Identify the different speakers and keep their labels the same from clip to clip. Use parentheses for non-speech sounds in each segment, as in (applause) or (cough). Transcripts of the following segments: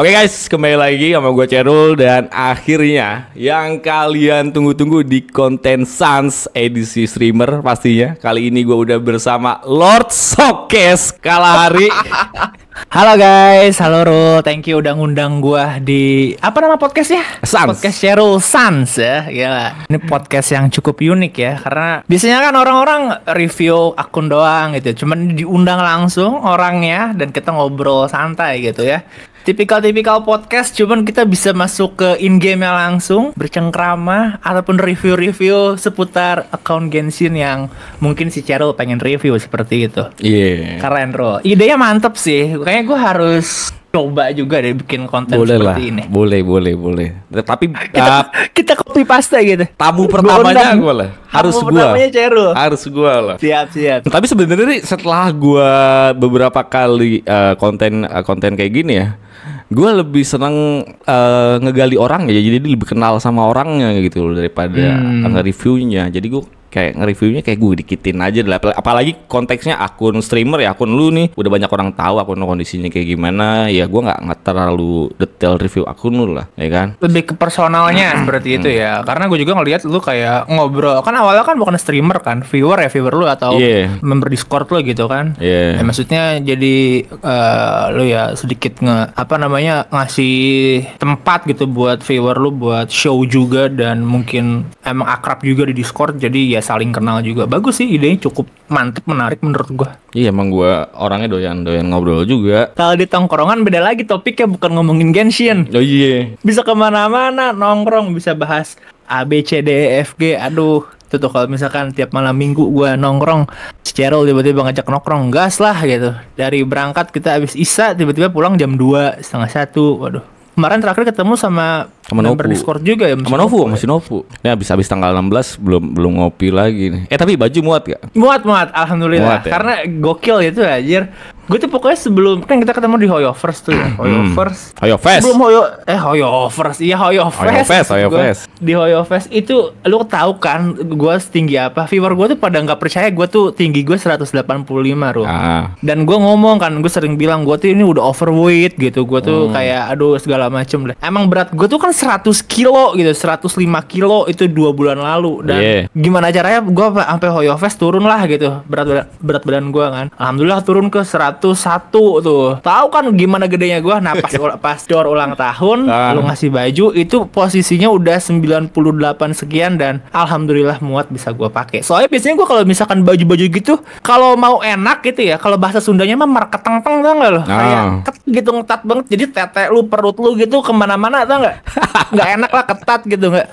Speaker 1: Oke okay guys, kembali lagi sama gue Cerul dan akhirnya yang kalian tunggu-tunggu di konten Sans edisi streamer pastinya. Kali ini gue udah bersama Lord Sokes Kalahari. (laughs)
Speaker 2: Halo guys, halo Rul, thank you udah ngundang gua di apa nama podcastnya? Sans. Podcast Cheryl Sans ya, gila. Ini podcast yang cukup unik ya, karena biasanya kan orang-orang review akun doang gitu, cuman diundang langsung orangnya dan kita ngobrol santai gitu ya. Tipikal-tipikal podcast cuman kita bisa masuk ke in-game-nya langsung Bercengkrama ataupun review-review seputar account Genshin yang mungkin si Cheryl pengen review seperti
Speaker 1: itu Iya yeah. Keren
Speaker 2: ide idenya mantep sih, kayaknya gue harus coba juga deh bikin konten boleh seperti lah. ini.
Speaker 1: Boleh, boleh, boleh. Tapi kita, uh,
Speaker 2: kita copy paste gitu. Tamu pertamanya gue lah. Harus gue. Pertamanya Cero.
Speaker 1: Harus gue lah. Siap, siap. Tapi sebenarnya setelah gue beberapa kali uh, konten uh, konten kayak gini ya, gue lebih seneng uh, ngegali orang ya. Jadi lebih kenal sama orangnya gitu loh daripada hmm. reviewnya. Jadi gue kayak nge-reviewnya kayak gue dikitin aja lah apalagi konteksnya akun streamer ya akun lu nih udah banyak orang tahu akun kondisinya kayak gimana ya gue nggak nggak terlalu detail review akun lu lah ya kan lebih ke personalnya berarti itu ya karena gue juga ngeliat
Speaker 2: lu kayak ngobrol kan awalnya kan bukan streamer kan viewer ya viewer lu atau yeah. member discord lu gitu kan yeah. ya, maksudnya jadi uh, lu ya sedikit nge apa namanya ngasih tempat gitu buat viewer lu buat show juga dan mungkin emang akrab juga di discord jadi ya Ya saling kenal juga bagus sih idenya cukup mantep menarik menurut gua iya emang gua orangnya doyan doyan ngobrol juga kalau di tongkrongan beda lagi topiknya bukan ngomongin Genshin oh iya yeah. bisa kemana-mana nongkrong bisa bahas A B C D E F G aduh itu tuh kalau misalkan tiap malam minggu gua nongkrong si tiba-tiba ngajak nongkrong gas lah gitu dari berangkat kita habis isa tiba-tiba pulang jam dua setengah satu waduh kemarin terakhir ketemu sama sama Novu. Discord juga ya sama Novu, masih
Speaker 1: ya? Novu. Ini ya, habis habis tanggal 16 belum belum ngopi lagi nih. Eh tapi baju muat gak?
Speaker 2: Muat muat, alhamdulillah. Muat, ya? Karena gokil itu ya anjir. Gue tuh pokoknya sebelum kan kita ketemu di Hoyovers tuh ya. Hoyovers.
Speaker 1: Hmm. Hoyovers. Belum
Speaker 2: Hoyo eh Hoyovers. Iya Hoyovers.
Speaker 1: Hoyovers, Hoyovers.
Speaker 2: Di Hoyovers itu lu tahu kan gue setinggi apa? Viewer gue tuh pada nggak percaya gue tuh tinggi gue 185 ruh. Ah. Dan gue ngomong kan gue sering bilang gue tuh ini udah overweight gitu. Gue tuh hmm. kayak aduh segala macem deh. Emang berat gue tuh kan 100 kilo gitu 105 kilo itu dua bulan lalu dan yeah. gimana caranya gue sampai Hoyo Fest turun lah gitu berat berat, berat badan gue kan alhamdulillah turun ke 101 tuh tahu kan gimana gedenya gue nah pas (laughs) pas door ulang tahun ah. lu ngasih baju itu posisinya udah 98 sekian dan alhamdulillah muat bisa gue pakai soalnya biasanya gue kalau misalkan baju-baju gitu kalau mau enak gitu ya kalau bahasa Sundanya mah marketeng-teng tau gak lo kayak ah. ket, gitu ngetat banget jadi tete lu perut lu gitu kemana-mana tau gak (laughs) (laughs) nggak enak lah ketat gitu nggak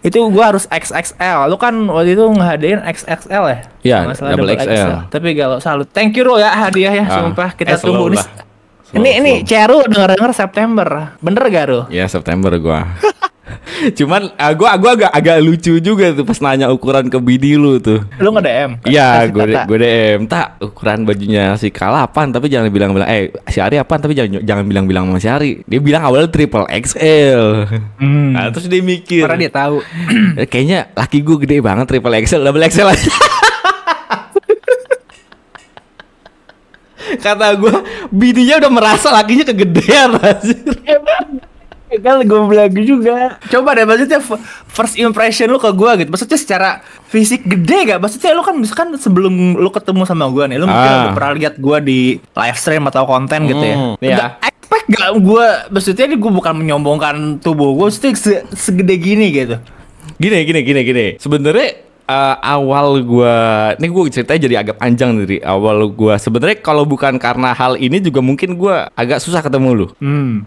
Speaker 2: itu gua harus XXL lu kan waktu itu ngehadirin XXL ya iya double, double XL. XL. tapi kalau salut thank you Ro ya hadiah ya ah, sumpah kita eh, tunggu nih ini ini Ceru denger denger September bener gak Ru?
Speaker 1: Iya September gua (laughs) (laughs) Cuman uh, gua agak agak lucu juga tuh pas nanya ukuran ke Bidi lu tuh. Lu nge-DM? Iya, gue gue DM. Tak ukuran bajunya si Kalapan tapi jangan bilang-bilang eh si Ari apaan tapi jangan jangan bilang-bilang sama si Ari. Dia bilang awalnya triple XL. Hmm. Nah, terus dia mikir. Karena dia tahu. (clears throat) Eh, kayaknya laki gue gede banget triple XL, double XL aja. (laughs)
Speaker 2: Kata gue, bidinya udah merasa lakinya kegedean anjir kan gue belagu juga coba deh maksudnya first impression lu ke gue gitu maksudnya secara fisik gede gak maksudnya lu kan misalkan sebelum lu ketemu sama gue nih lu ah. mungkin udah pernah lihat gue di live stream atau konten hmm, gitu ya yeah. Hmm, ya. expect gak gue maksudnya ini gue bukan menyombongkan tubuh gue maksudnya se segede gini gitu
Speaker 1: gini gini gini gini sebenarnya uh, awal gue, ini gue ceritanya jadi agak panjang dari awal gue. Sebenarnya kalau bukan karena hal ini juga mungkin gue agak susah ketemu lu. Hmm.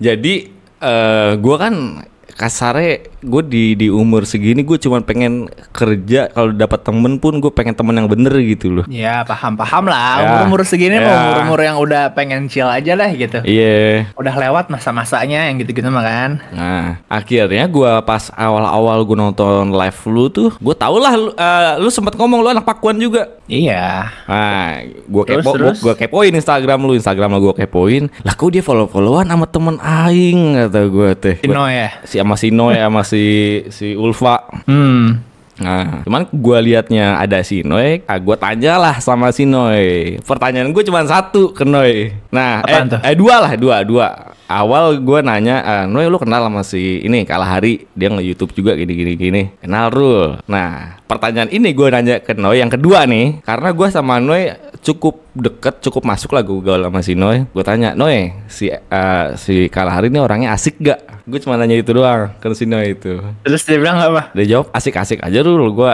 Speaker 1: Jadi uh, eh, gue kan kasarnya gue di di umur segini gue cuma pengen kerja kalau dapat temen pun gue pengen temen yang bener gitu loh ya paham
Speaker 2: paham lah ya, umur segini ya. umur umur yang udah pengen chill aja lah gitu iya yeah. udah lewat masa-masanya yang gitu-gitu mah kan
Speaker 1: nah akhirnya gue pas awal-awal gue nonton live lu tuh gue tau lah lu, uh, lu sempet ngomong lu anak Pakuan juga iya nah gue kepo gue kepoin Instagram lu Instagram lu gue kepoin lah kok dia follow followan sama temen aing kata gue teh Sino ya si sama si Noe ya masih si Ulfa. Hmm. Nah, cuman gue liatnya ada si Noe, ah gue tanya lah sama si Noe. Pertanyaan gue cuma satu ke Noe. Nah, eh, eh dua lah, dua, dua awal gue nanya, eh, Noe lu kenal sama si ini kalah hari dia nge YouTube juga gini gini gini. Kenal rule. Nah pertanyaan ini gue nanya ke Noe yang kedua nih, karena gue sama Noe cukup deket, cukup masuk lah gue sama si Noe. Gue tanya Noe si uh, si kalah hari ini orangnya asik gak? Gue cuma nanya itu doang ke si Noe itu. Terus dia bilang apa? Dia jawab asik-asik aja rule. Gue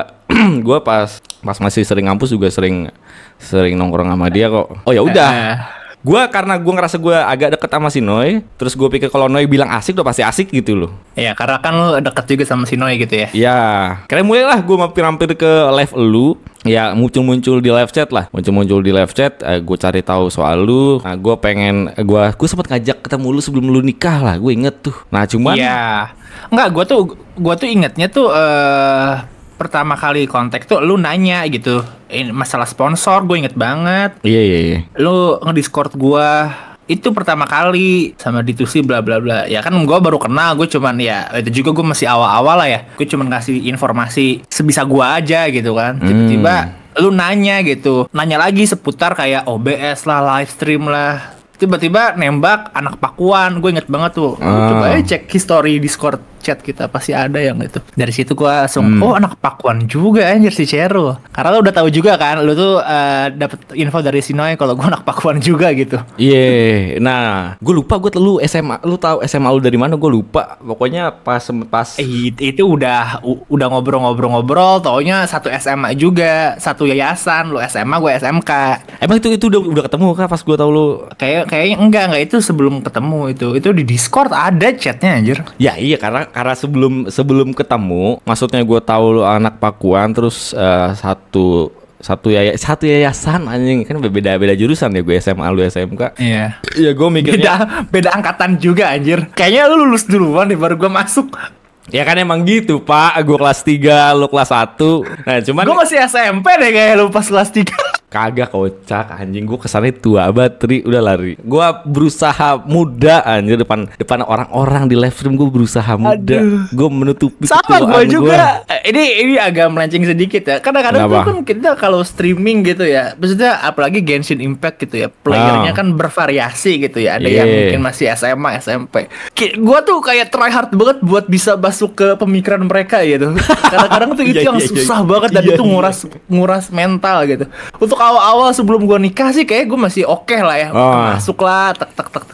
Speaker 1: gue pas pas masih sering ngampus juga sering sering nongkrong sama dia kok. Oh ya udah. Eh gue karena gue ngerasa gue agak deket sama si Noi terus gue pikir kalau Noi bilang asik udah pasti asik gitu loh Iya karena kan lo deket juga sama si Noi gitu ya Iya karena lah gue mampir-mampir ke live lu ya muncul-muncul di live chat lah muncul-muncul di live chat eh, gue cari tahu soal lu nah, gue pengen gue eh, gue sempat ngajak ketemu lu sebelum lu nikah lah gue inget tuh nah cuman Iya.
Speaker 2: Enggak gue tuh gue tuh ingetnya tuh uh, pertama kali kontak tuh lu nanya gitu eh, masalah sponsor gue inget banget
Speaker 1: iya iya iya yeah.
Speaker 2: lu discord gue itu pertama kali sama ditusi bla bla bla ya kan gue baru kenal gue cuman ya itu juga gue masih awal-awal lah ya gue cuman kasih informasi sebisa gue aja gitu kan hmm. tiba-tiba lu nanya gitu nanya lagi seputar kayak OBS lah live stream lah tiba-tiba nembak anak Pakuan gue inget banget tuh ah. coba aja cek history Discord chat kita pasti ada yang itu dari situ gua langsung hmm. oh anak Pakuan juga anjir si Cero karena lo udah tahu juga kan lo tuh uh, eh, dapat
Speaker 1: info dari Sinoy kalau gua anak Pakuan juga gitu iya yeah. nah gua lupa gue lu SMA lu tahu SMA lu dari mana gua lupa pokoknya pas pas eh, itu udah udah
Speaker 2: ngobrol-ngobrol-ngobrol taunya satu SMA juga satu yayasan lu SMA gue SMK emang itu itu udah udah ketemu kan pas gua tahu lu kayak kayaknya enggak enggak itu sebelum ketemu itu itu di Discord ada chatnya anjir
Speaker 1: ya iya karena karena sebelum sebelum ketemu, maksudnya gue tahu lu anak Pakuan, terus uh, satu satu yaya satu yayasan anjing kan beda beda jurusan ya gue SMA lu SMK iya yeah. iya gue mikirnya beda
Speaker 2: beda angkatan juga anjir kayaknya lu lulus duluan nih baru gue masuk
Speaker 1: Ya kan emang gitu pak, gue kelas 3, lu kelas 1 Nah cuman Gue masih SMP deh kayak lu pas kelas 3 Kagak kocak anjing, gue kesannya tua bateri udah lari Gue berusaha muda anjir depan depan orang-orang di live stream gue berusaha muda Gue menutupi Sama gue juga,
Speaker 2: gua. Eh, ini ini agak melenceng sedikit ya Kadang-kadang kan kita kalau streaming gitu ya Maksudnya apalagi Genshin Impact gitu ya Playernya oh. kan bervariasi gitu ya Ada yeah. yang iya. mungkin masih SMA, SMP Gue tuh kayak try hard banget buat bisa bahas masuk ke pemikiran mereka gitu. (laughs) Kadang-kadang tuh itu iya, yang iya, iya. susah banget dan itu nguras nguras mental gitu. Untuk awal-awal sebelum gua nikah sih kayak gua masih oke okay lah ya. Oh. Masuk lah tak tak tak.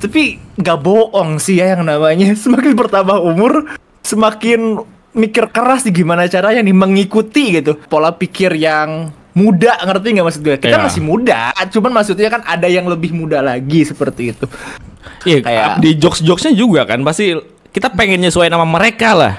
Speaker 2: Tapi gak bohong sih ya yang namanya (laughs) semakin bertambah umur semakin mikir keras di gimana caranya nih mengikuti gitu pola pikir yang muda ngerti nggak maksud gue kita yeah. masih muda cuman maksudnya kan ada yang lebih muda lagi seperti itu Iya, kayak
Speaker 1: di jokes-jokesnya juga kan pasti kita pengen nyesuai nama mereka lah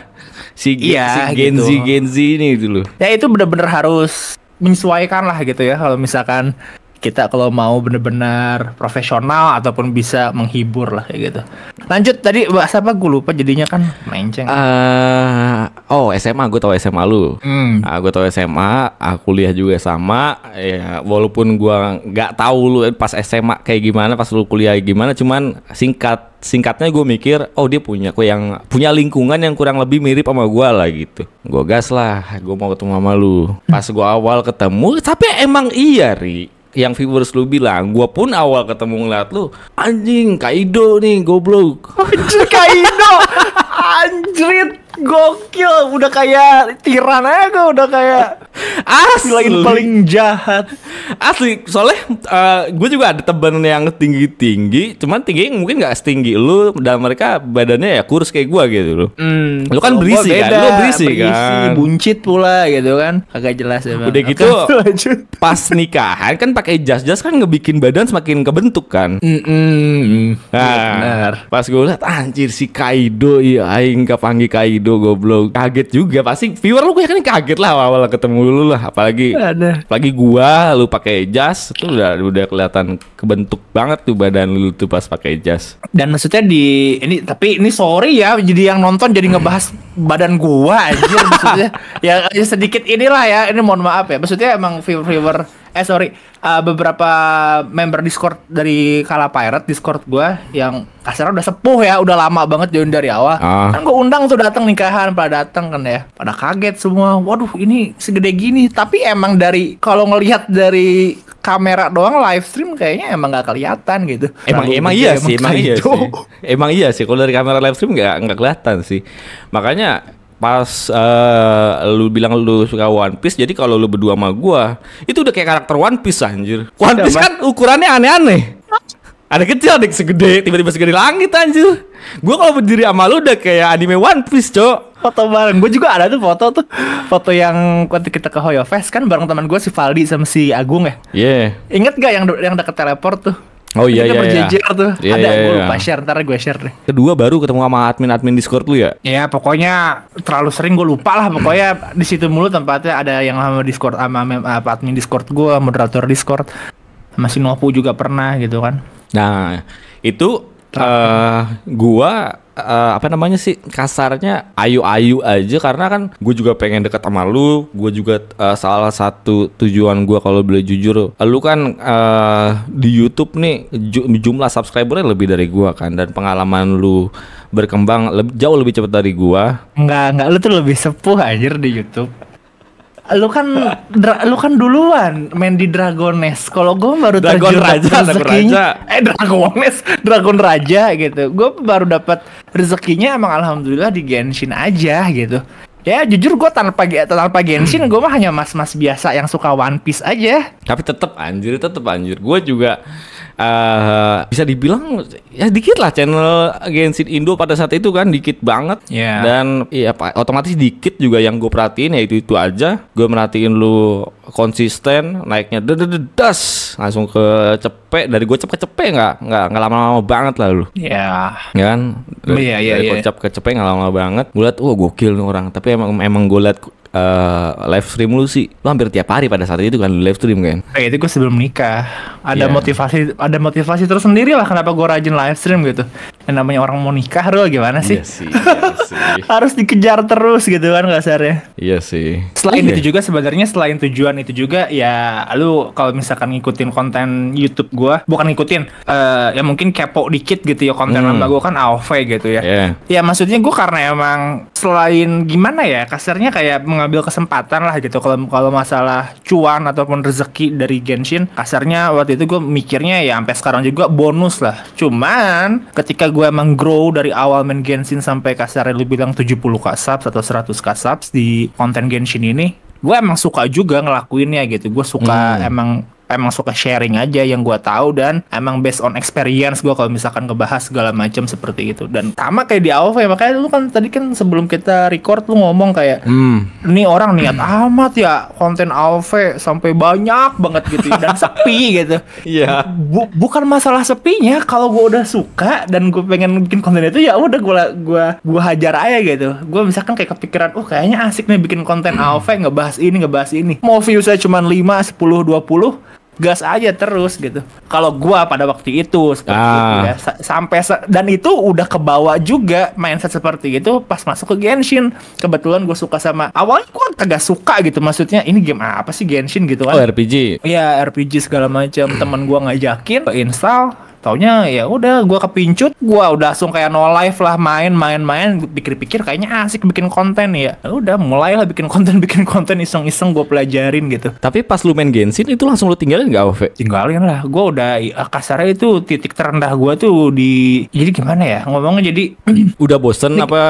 Speaker 1: si, iya, si Gen gitu. Z Gen Z ini dulu gitu
Speaker 2: ya itu bener-bener harus menyesuaikan lah gitu ya kalau misalkan kita kalau mau bener-bener profesional ataupun bisa menghibur lah kayak gitu. Lanjut tadi bahas apa gue lupa jadinya kan menceng.
Speaker 1: Uh, eh, oh SMA gue tau SMA lu Hmm. nah, gue tau SMA aku ah, kuliah juga sama ya walaupun gue nggak tahu lu pas SMA kayak gimana pas lu kuliah gimana cuman singkat singkatnya gue mikir oh dia punya kok yang punya lingkungan yang kurang lebih mirip sama gue lah gitu gue gas lah gue mau ketemu sama lu pas gue awal ketemu tapi emang iya ri yang viewers lu bilang, gue pun awal ketemu ngeliat lu, anjing Kaido nih goblok. (laughs)
Speaker 2: Anjing Kaido, (laughs) anjrit.
Speaker 1: Gokil, udah
Speaker 2: kayak tiran aja udah kayak asli lain paling
Speaker 1: jahat. Asli, soalnya uh, eh, gue juga ada temen yang tinggi-tinggi, cuman tinggi mungkin gak setinggi lu dan mereka badannya ya kurus kayak gue gitu loh. Mm, lu kan berisi kan? beda, kan, lu berisi, kan. buncit pula gitu kan, agak jelas ya. Udah gitu, (laughs) pas nikahan kan pakai jas-jas kan ngebikin badan semakin kebentuk kan. Mm -mm. Nah, Benar. pas gue lihat anjir si Kaido, iya aing kapangi Kaido Edo goblok kaget juga pasti viewer lu gue kaget lah awal, -awal ketemu lu lah apalagi Ada. apalagi gua lu pakai jas itu udah udah kelihatan kebentuk banget tuh badan lu tuh pas pakai jas
Speaker 2: dan maksudnya di ini tapi ini sorry ya jadi yang nonton jadi ngebahas badan gua aja maksudnya (laughs) ya, ya sedikit inilah ya ini mohon maaf ya maksudnya emang viewer viewer eh sorry uh, beberapa member Discord dari Kala Pirate Discord gue yang kasarnya udah sepuh ya udah lama banget join dari awal uh. kan gue undang tuh datang nikahan pada datang kan ya pada kaget semua waduh ini segede gini tapi emang dari kalau ngelihat dari kamera doang live stream kayaknya emang nggak kelihatan gitu. Emang Lalu emang iya sih, emang iya gitu. sih.
Speaker 1: Emang iya sih kalau dari kamera live stream nggak nggak kelihatan sih. Makanya pas uh, lu bilang lu suka One Piece jadi kalau lu berdua sama gua itu udah kayak karakter One Piece anjir One iya, Piece kan ukurannya aneh-aneh ada kecil ada segede tiba-tiba segede langit anjir gua kalau berdiri sama lu udah kayak anime One Piece cok foto bareng gue juga ada tuh foto
Speaker 2: tuh foto yang waktu kita ke Hoyo Fest kan bareng teman gue si Valdi sama si Agung ya iya yeah. inget gak yang yang deket teleport tuh Oh iya kan iya, iya. tuh. Iya, iya Ada iya, gue lupa share ntar gue share deh.
Speaker 1: Kedua baru ketemu sama admin-admin Discord lu ya?
Speaker 2: Iya, pokoknya terlalu sering gue lupa lah pokoknya di situ mulu tempatnya ada yang sama Discord sama, apa admin Discord gue, moderator Discord. Masih Nopu juga pernah gitu kan.
Speaker 1: Nah, itu eh uh, gua uh, apa namanya sih kasarnya ayu-ayu aja karena kan gue juga pengen deket sama lu gue juga uh, salah satu tujuan gue kalau boleh jujur lu kan uh, di YouTube nih jumlah subscribernya lebih dari gue kan dan pengalaman lu berkembang lebih, jauh lebih cepat dari gue nggak nggak lu tuh lebih sepuh aja di YouTube
Speaker 2: lu kan lu kan duluan main di Dragones. Kalau gue baru Dragon terjun Raja, Dragon Raja. Eh Dragones, Dragon Raja gitu. Gue baru dapat rezekinya emang alhamdulillah di Genshin aja gitu. Ya jujur gue tanpa tanpa Genshin gue mah hanya mas-mas biasa yang suka One Piece aja.
Speaker 1: Tapi tetap anjir, tetap anjir. Gue juga uh, bisa dibilang ya dikit lah channel Genshin Indo pada saat itu kan dikit banget yeah. dan ya otomatis dikit juga yang gue perhatiin ya itu itu aja gue merhatiin lu konsisten naiknya dededas langsung ke cepet dari gue cepet ke nggak nggak nggak lama-lama banget lah lu iya. ya yeah. kan iya, iya, dari, yeah, yeah, dari yeah. kocap ke cepet nggak lama-lama banget gue liat wah gokil nih orang tapi emang emang gue liat uh, live stream lu sih lu hampir tiap hari pada saat itu kan live stream kan
Speaker 2: eh itu gue sebelum nikah ada yeah. motivasi ada motivasi sendiri lah kenapa gue rajin live stream gitu yang namanya orang mau nikah lu gimana sih, yeah, sih, yeah, sih. (laughs) harus dikejar terus gitu kan ya
Speaker 1: iya sih selain yeah. itu
Speaker 2: juga sebenarnya selain tujuan itu juga ya lu kalau misalkan ngikutin konten YouTube gua bukan ngikutin uh, ya mungkin kepo dikit gitu ya konten hmm. lama gua kan AOV gitu ya. Yeah. Ya maksudnya gua karena emang selain gimana ya kasarnya kayak mengambil kesempatan lah gitu kalau kalau masalah cuan ataupun rezeki dari Genshin kasarnya waktu itu gua mikirnya ya sampai sekarang juga bonus lah. Cuman ketika gua emang grow dari awal main Genshin sampai kasarnya lu bilang 70 puluh atau 100 kasaps di konten Genshin ini gue emang suka juga ngelakuinnya gitu gue suka hmm. emang emang suka sharing aja yang gue tahu dan emang based on experience gue kalau misalkan ngebahas segala macam seperti itu dan sama kayak di AOV ya, makanya lu kan tadi kan sebelum kita record lu ngomong kayak hmm. orang niat hmm. (clears throat) amat ya konten AOV sampai banyak banget gitu ya, dan sepi (laughs) gitu iya Bu bukan masalah sepinya kalau gue udah suka dan gue pengen bikin konten itu ya udah gue gua gua hajar aja gitu gue misalkan kayak kepikiran oh kayaknya asik nih bikin konten hmm. AOV ngebahas ini ngebahas ini mau view saya cuma 5 10 20 gas aja terus gitu. Kalau gua pada waktu itu seperti ah. itu ya. sampai se dan itu udah kebawa juga mindset seperti itu pas masuk ke Genshin. Kebetulan gue suka sama awalnya gua kagak suka gitu maksudnya ini game apa sih Genshin gitu kan. Oh RPG. Iya, RPG segala macam. teman gua ngajakin install Taunya ya udah gue kepincut, gue udah langsung kayak no life lah main main main pikir-pikir kayaknya asik bikin konten ya. ya udah mulailah bikin konten (laughs) bikin konten iseng-iseng gue pelajarin gitu. Tapi pas lu main Genshin itu langsung lu tinggalin gak Ove? Tinggalin lah. Gue udah eh, kasarnya itu titik terendah gue tuh di jadi gimana ya
Speaker 1: ngomongnya jadi (clears throat) udah bosen apa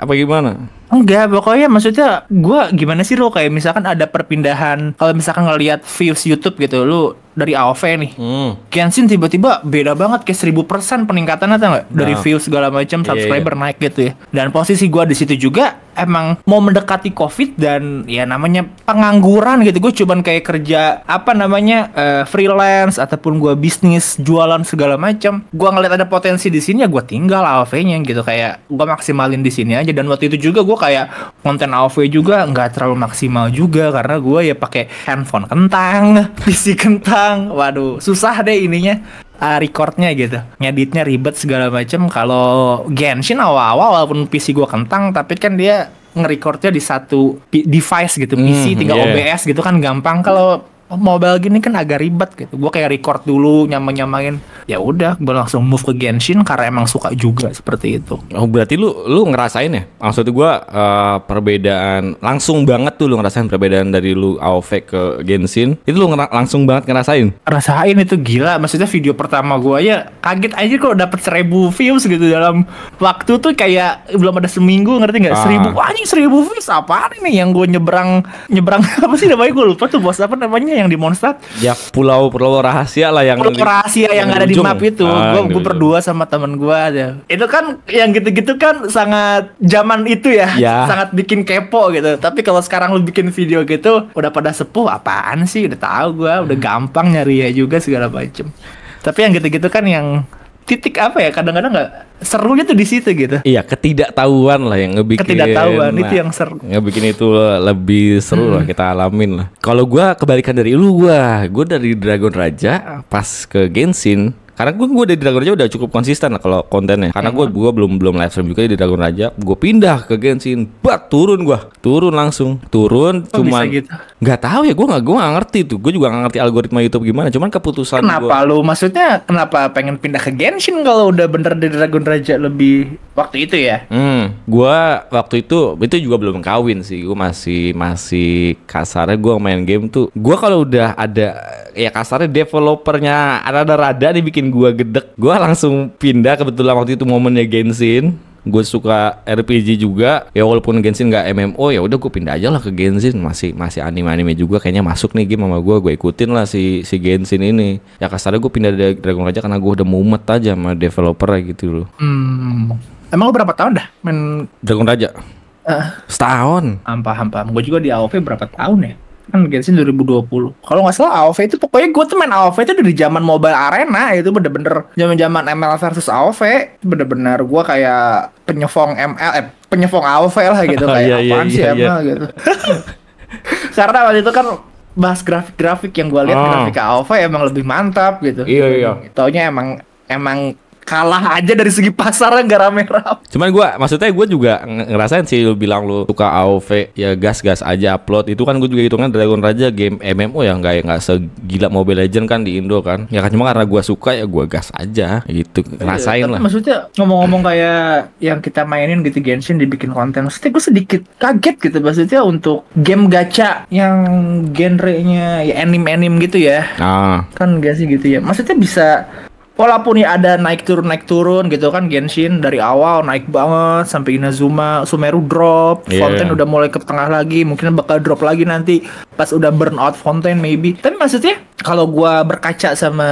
Speaker 1: apa gimana?
Speaker 2: Enggak, pokoknya maksudnya gue gimana sih lo kayak misalkan ada perpindahan kalau misalkan ngelihat views YouTube gitu, lu dari AOV nih, hmm. Kenshin tiba-tiba beda banget kayak seribu persen peningkatan atau enggak dari nah. views segala macam iya, iya. subscriber yeah, yeah. naik gitu ya. Dan posisi gua di situ juga emang mau mendekati covid dan ya namanya pengangguran gitu gue cuman kayak kerja apa namanya uh, freelance ataupun gue bisnis jualan segala macam gue ngeliat ada potensi di sini ya gue tinggal AOV-nya gitu kayak gue maksimalin di sini aja dan waktu itu juga gue kayak konten AOV juga nggak terlalu maksimal juga karena gue ya pakai handphone kentang (laughs) PC kentang waduh susah deh ininya uh, recordnya gitu ngeditnya ribet segala macam. kalau Genshin awal-awal walaupun PC gue kentang tapi kan dia ngerecordnya di satu device gitu PC mm, tinggal yeah. OBS gitu kan gampang kalau mobile gini kan agak ribet gitu. Gue kayak record dulu nyaman nyamain. Ya udah, gue langsung move ke Genshin karena emang suka juga
Speaker 1: seperti itu. Oh berarti lu lu ngerasain ya? Maksud gue uh, perbedaan langsung banget tuh lu ngerasain perbedaan dari lu AOV ke Genshin. Itu lu langsung banget ngerasain? Rasain itu gila. Maksudnya video pertama gue aja kaget aja kok dapet seribu views gitu
Speaker 2: dalam waktu tuh kayak belum ada seminggu ngerti nggak? Ah. Seribu anjing seribu views apa nih yang gue nyebrang nyebrang (laughs) apa sih namanya gue lupa tuh bos apa namanya yang di monster
Speaker 1: ya pulau pulau rahasia lah yang pulau rahasia yang, yang ada di map itu ah, gue
Speaker 2: berdua sama temen gue aja itu kan yang gitu-gitu kan sangat zaman itu ya, ya. sangat bikin kepo gitu tapi kalau sekarang lu bikin video gitu udah pada sepuh apaan sih udah tahu gue udah hmm. gampang nyari ya juga segala macem tapi yang gitu-gitu kan yang titik apa ya kadang-kadang nggak -kadang
Speaker 1: serunya tuh di situ gitu iya ketidaktahuan lah yang ngebikin ketidaktahuan nah, itu yang seru bikin itu lebih seru hmm. lah kita alamin lah kalau gue kebalikan dari lu gue gue dari Dragon Raja ah. pas ke Genshin karena gue gue di Dragon Raja udah cukup konsisten lah kalau kontennya. Karena gue gue belum belum live stream juga di Dragon Raja. Gue pindah ke Genshin, bak turun gue, turun langsung, turun. Kok cuman gitu? nggak tahu ya gue nggak gue nggak ngerti tuh. Gue juga nggak ngerti algoritma YouTube gimana. Cuman keputusan kenapa
Speaker 2: gua... lu maksudnya kenapa pengen pindah ke Genshin kalau udah bener di Dragon Raja lebih
Speaker 1: waktu itu ya? Hmm, gue waktu itu itu juga belum kawin sih. Gue masih masih kasarnya gue main game tuh. Gue kalau udah ada ya kasarnya developernya ada-ada rada dibikin gue gedek gue langsung pindah kebetulan waktu itu momennya Genshin gue suka RPG juga ya walaupun Genshin nggak MMO ya udah gue pindah aja lah ke Genshin masih masih anime anime juga kayaknya masuk nih game sama gue gue ikutin lah si si Genshin ini ya kasarnya gue pindah dari Dragon Raja karena gue udah mumet aja sama developer ya gitu loh
Speaker 2: hmm. emang lo berapa tahun dah main Dragon Raja uh,
Speaker 1: setahun hampa hampa
Speaker 2: gue juga di AOV berapa tahun ya kan Genshin 2020 kalau nggak salah AoV itu pokoknya gue tuh main AoV itu dari zaman Mobile Arena itu bener-bener zaman zaman ML versus AoV bener-bener gue kayak penyefong ML eh, penyefong AoV lah gitu (laughs) kayak yeah, iya, sih yeah, ML iya. gitu (laughs) karena waktu itu kan bahas grafik-grafik yang gue lihat oh. grafik AoV emang lebih mantap gitu iya iya taunya emang emang kalah aja dari segi pasarnya nggak rame-rame.
Speaker 1: Cuman gue, maksudnya gue juga ngerasain sih lu bilang lu suka AOV ya gas-gas aja upload itu kan gue juga hitungan Dragon Raja game MMO yang nggak nggak segila Mobile Legend kan di Indo kan. Ya kan cuma karena gue suka ya gue gas aja ya gitu iya, ngerasain lah.
Speaker 2: Maksudnya ngomong-ngomong kayak yang kita mainin gitu Genshin dibikin konten, maksudnya gue sedikit kaget gitu maksudnya untuk game gacha yang genrenya ya anime-anime gitu ya. Nah. Kan gak sih gitu ya. Maksudnya bisa walaupun ya ada naik turun naik turun gitu kan Genshin dari awal naik banget sampai Inazuma Sumeru drop yeah. Fountain udah mulai ke tengah lagi mungkin bakal drop lagi nanti pas udah burn out Fountain maybe tapi maksudnya kalau gua berkaca sama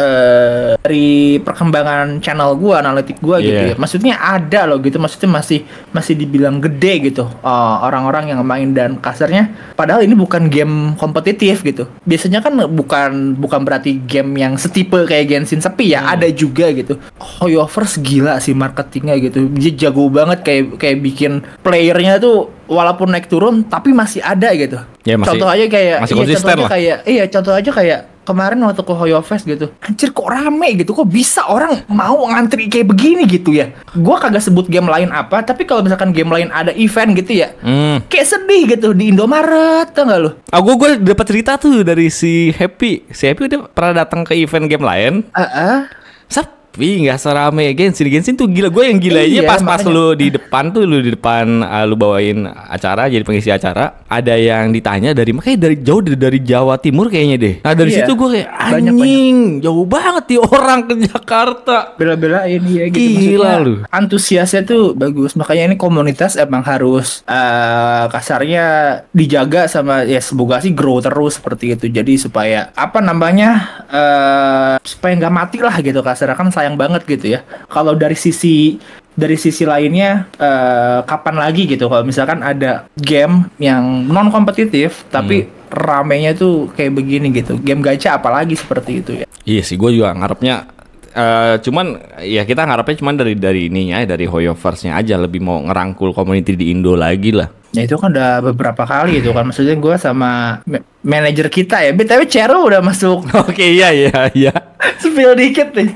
Speaker 2: uh, dari perkembangan channel gua analitik gua yeah. gitu iya. ya maksudnya ada loh gitu maksudnya masih masih dibilang gede gitu orang eh, orang-orang yang main dan kasarnya padahal ini bukan game kompetitif gitu biasanya kan bukan bukan berarti game yang setipe kayak Genshin tapi ya hmm. ada juga gitu Hoyovers gila sih marketingnya gitu dia jago banget kayak kayak bikin playernya tuh walaupun naik turun tapi masih ada gitu ya, masih, contoh aja kayak masih iya, contoh aja kayak iya contoh aja kayak kemarin waktu ke Hoyo Fest gitu anjir kok rame gitu kok bisa orang mau ngantri kayak begini gitu ya gua kagak sebut game lain apa tapi kalau misalkan game lain ada event gitu ya hmm. kayak sedih gitu di Indomaret tau gak lu
Speaker 1: aku ah, gue dapat cerita tuh dari si Happy si Happy udah pernah datang ke event game lain uh -uh sepi nggak serame Genshin Genshin tuh gila gue yang gila aja iya, pas-pas makanya. lu di depan tuh lu di depan uh, lu bawain acara jadi pengisi acara ada yang ditanya dari makanya dari jauh dari, dari Jawa Timur kayaknya deh nah dari iya. situ gue kayak anjing
Speaker 2: banyak, banyak. jauh banget nih orang ke Jakarta bela ya dia gitu gila lu antusiasnya tuh bagus makanya ini komunitas emang harus uh, kasarnya dijaga sama ya semoga sih grow terus seperti itu jadi supaya apa namanya uh, supaya nggak mati lah gitu kasar kan saya sayang banget gitu ya. Kalau dari sisi dari sisi lainnya uh, kapan lagi gitu kalau misalkan ada game yang non kompetitif tapi hmm. ramenya tuh kayak begini gitu. Game gacha apalagi seperti itu ya.
Speaker 1: Iya sih, gue juga ngarepnya Uh, cuman ya kita ngarepnya cuman dari dari ininya dari HoYoVerse-nya aja lebih mau ngerangkul community di Indo lagi lah.
Speaker 2: Ya itu kan udah beberapa kali itu kan maksudnya gue sama manajer kita ya. BTW Cero udah masuk. (laughs) Oke okay,
Speaker 1: iya iya iya.
Speaker 2: Spill dikit nih.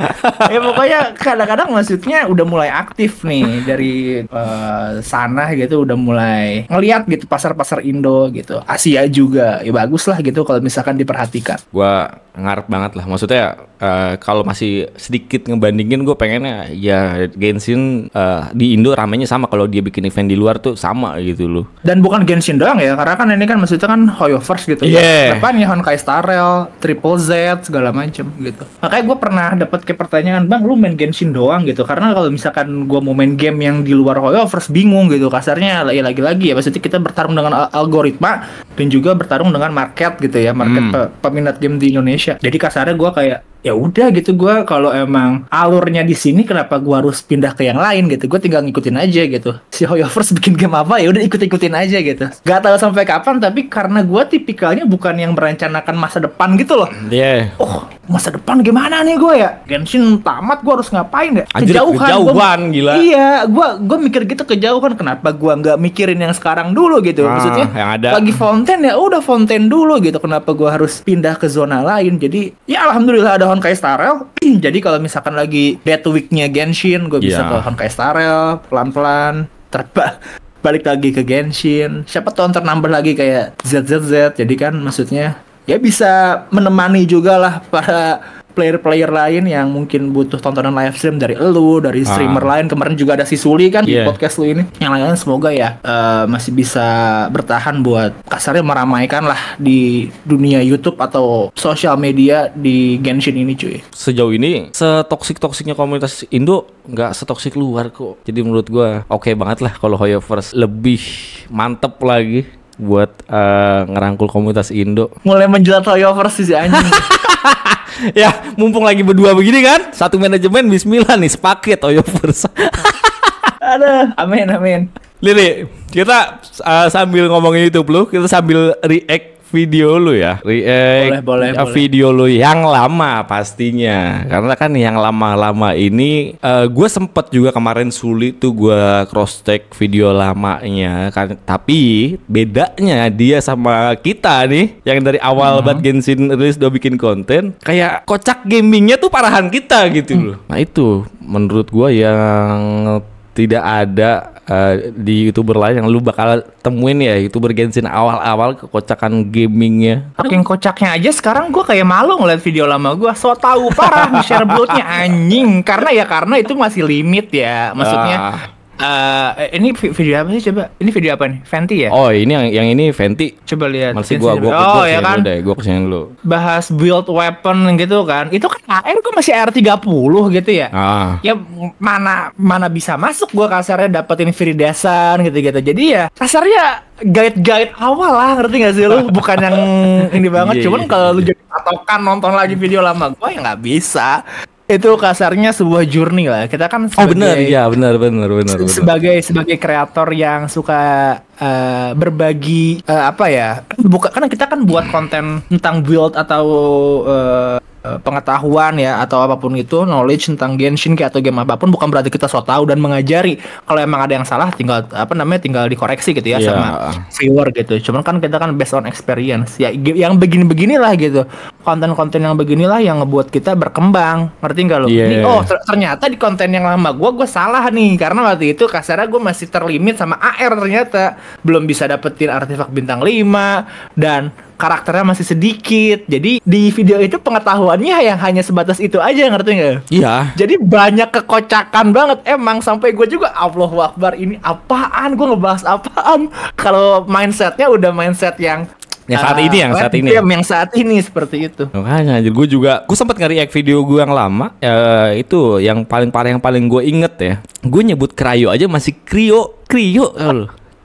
Speaker 2: ya pokoknya kadang-kadang maksudnya udah mulai aktif nih dari uh, sana gitu udah mulai ngeliat gitu pasar-pasar Indo gitu. Asia juga. Ya bagus lah gitu kalau misalkan diperhatikan.
Speaker 1: Gua ngarep banget lah. Maksudnya uh, kalau masih sedikit ngebandingin gue pengennya ya Genshin uh, di Indo ramenya sama kalau dia bikin event di luar tuh sama gitu loh.
Speaker 2: Dan bukan Genshin doang ya, karena kan ini kan maksudnya kan Hoyoverse gitu. Ya. yeah. ya Kan? nih Honkai Star Rail, Triple Z segala macem gitu makanya gue pernah dapat kayak pertanyaan bang lu main Genshin doang gitu karena kalau misalkan gue mau main game yang di luar first bingung gitu kasarnya ya lagi-lagi ya maksudnya kita bertarung dengan algoritma dan juga bertarung dengan market gitu ya market hmm. pe peminat game di Indonesia jadi kasarnya gue kayak ya udah gitu gue kalau emang alurnya di sini kenapa gue harus pindah ke yang lain gitu gue tinggal ngikutin aja gitu si Hoyovers (laughs) bikin game apa ya udah ikut ikutin aja gitu gak tahu sampai kapan tapi karena gue tipikalnya bukan yang merencanakan masa depan gitu loh
Speaker 1: yeah. oh
Speaker 2: masa depan gimana nih gue ya Genshin tamat gue harus ngapain ya kejauhan kejauhan gua, gila iya gue gue mikir gitu kejauhan kenapa gue nggak mikirin yang sekarang dulu gitu ah, maksudnya yang ada. lagi fonten ya udah fonten dulu gitu kenapa gue harus pindah ke zona lain jadi ya alhamdulillah ada Honkai Star Rail (clears throat) jadi kalau misalkan lagi dead weeknya Genshin gue bisa yeah. ke Honkai Star Rail pelan-pelan terbang (laughs) balik lagi ke Genshin siapa tahu ntar nambah lagi kayak z z z jadi kan maksudnya ya bisa menemani juga lah para player-player lain yang mungkin butuh tontonan live stream dari elu, dari ah. streamer ah. lain. Kemarin juga ada si Suli kan yeah. di iya. podcast lu ini. Yang lain semoga ya uh, masih bisa bertahan buat kasarnya meramaikan lah di dunia YouTube atau sosial media di
Speaker 1: Genshin ini cuy. Sejauh ini setoksik-toksiknya komunitas Indo nggak setoksik luar kok. Jadi menurut gua oke okay banget lah kalau Hoyoverse lebih mantep lagi buat uh, ngerangkul komunitas Indo. Mulai menjelat layover sih si anjing. (laughs) ya, mumpung lagi berdua begini kan, satu manajemen bismillah nih sepaket layover. (laughs)
Speaker 2: Ada, amin amin.
Speaker 1: Lili, kita uh, sambil ngomongin YouTube lu, kita sambil react video lu ya eh, boleh, boleh, ah, boleh. video lu yang lama pastinya karena kan yang lama-lama ini uh, eh, gue sempet juga kemarin sulit tuh gue cross check video lamanya kan tapi bedanya dia sama kita nih yang dari awal uh hmm. -huh. Genshin rilis udah bikin konten kayak kocak gamingnya tuh parahan kita gitu hmm. loh nah itu menurut gue yang tidak ada uh, di youtuber lain yang lu bakal temuin ya youtuber Genshin awal-awal kekocakan gamingnya.
Speaker 2: Paking kocaknya aja sekarang gua kayak malu ngeliat video lama gua so tau parah share bloodnya anjing karena ya karena itu masih limit ya maksudnya. Uh Uh, ini video apa sih coba? Ini video apa nih? Fenty ya?
Speaker 1: Oh, ini yang yang ini Fenty. Coba lihat. Masih gua gua, gua oh, ya kan? Deh, gua kesini dulu.
Speaker 2: Bahas build weapon gitu kan. Itu kan AR kok masih AR30 gitu ya. Ah. Ya mana mana bisa masuk gua kasarnya dapetin Viridesan gitu-gitu. Jadi ya kasarnya guide-guide awal lah ngerti gak sih lu (laughs) bukan yang ini banget yeah, cuman yeah, kalau yeah. lu iya. jadi patokan nonton lagi video lama gua ya nggak bisa itu kasarnya sebuah journey lah. Kita kan sebagai, Oh benar, ya
Speaker 1: benar benar benar benar.
Speaker 2: Sebagai sebagai kreator yang suka uh, berbagi uh, apa ya? Buka karena kita kan buat konten tentang build atau uh, Eh, pengetahuan ya atau apapun itu knowledge tentang Genshin kayak atau game apapun bukan berarti kita so tau dan mengajari kalau emang ada yang salah tinggal apa namanya tinggal dikoreksi gitu ya yeah. sama viewer gitu cuman kan kita kan based on experience ya yang begini-beginilah gitu konten-konten yang beginilah yang ngebuat kita berkembang ngerti nggak lo yeah. oh ternyata di konten yang lama gue gue salah nih karena waktu itu kasarnya gue masih terlimit sama AR ternyata belum bisa dapetin artefak bintang 5 dan karakternya masih sedikit. Jadi di video itu pengetahuannya ya yang hanya sebatas itu aja ngerti nggak? Iya. Jadi banyak kekocakan banget emang sampai gue juga Allah Akbar ini apaan? Gue ngebahas apaan? (laughs) Kalau mindsetnya udah mindset yang
Speaker 1: yang saat ah, ini yang saat ini. Yang
Speaker 2: saat ini seperti itu.
Speaker 1: Makanya anjir gue juga gue sempat nge-react video gue yang lama uh, itu yang paling parah yang paling gue inget ya. Gue nyebut Krayo aja masih Krio, Krio.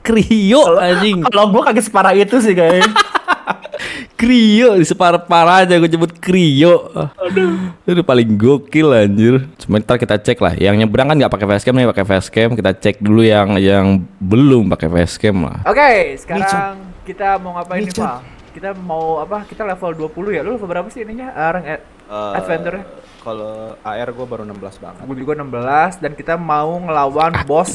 Speaker 1: Krio anjing. (laughs) Kalau gue kaget separah itu sih guys. (laughs) Krio di separ parah aja gue jemput Krio. Aduh. Itu paling gokil anjir. Sebentar kita cek lah. Yang nyebrang kan nggak pakai facecam nih, pakai facecam. Kita cek dulu yang yang belum pakai facecam lah.
Speaker 2: Oke, okay, sekarang kita mau ngapain Michan. nih, Pak? Kita mau apa? Kita level 20 ya. Lu level berapa sih ininya? Arang eh,
Speaker 1: uh, eh, adventure -nya?
Speaker 2: kalau AR gue baru 16 banget. Gue juga 16 dan kita mau ngelawan bos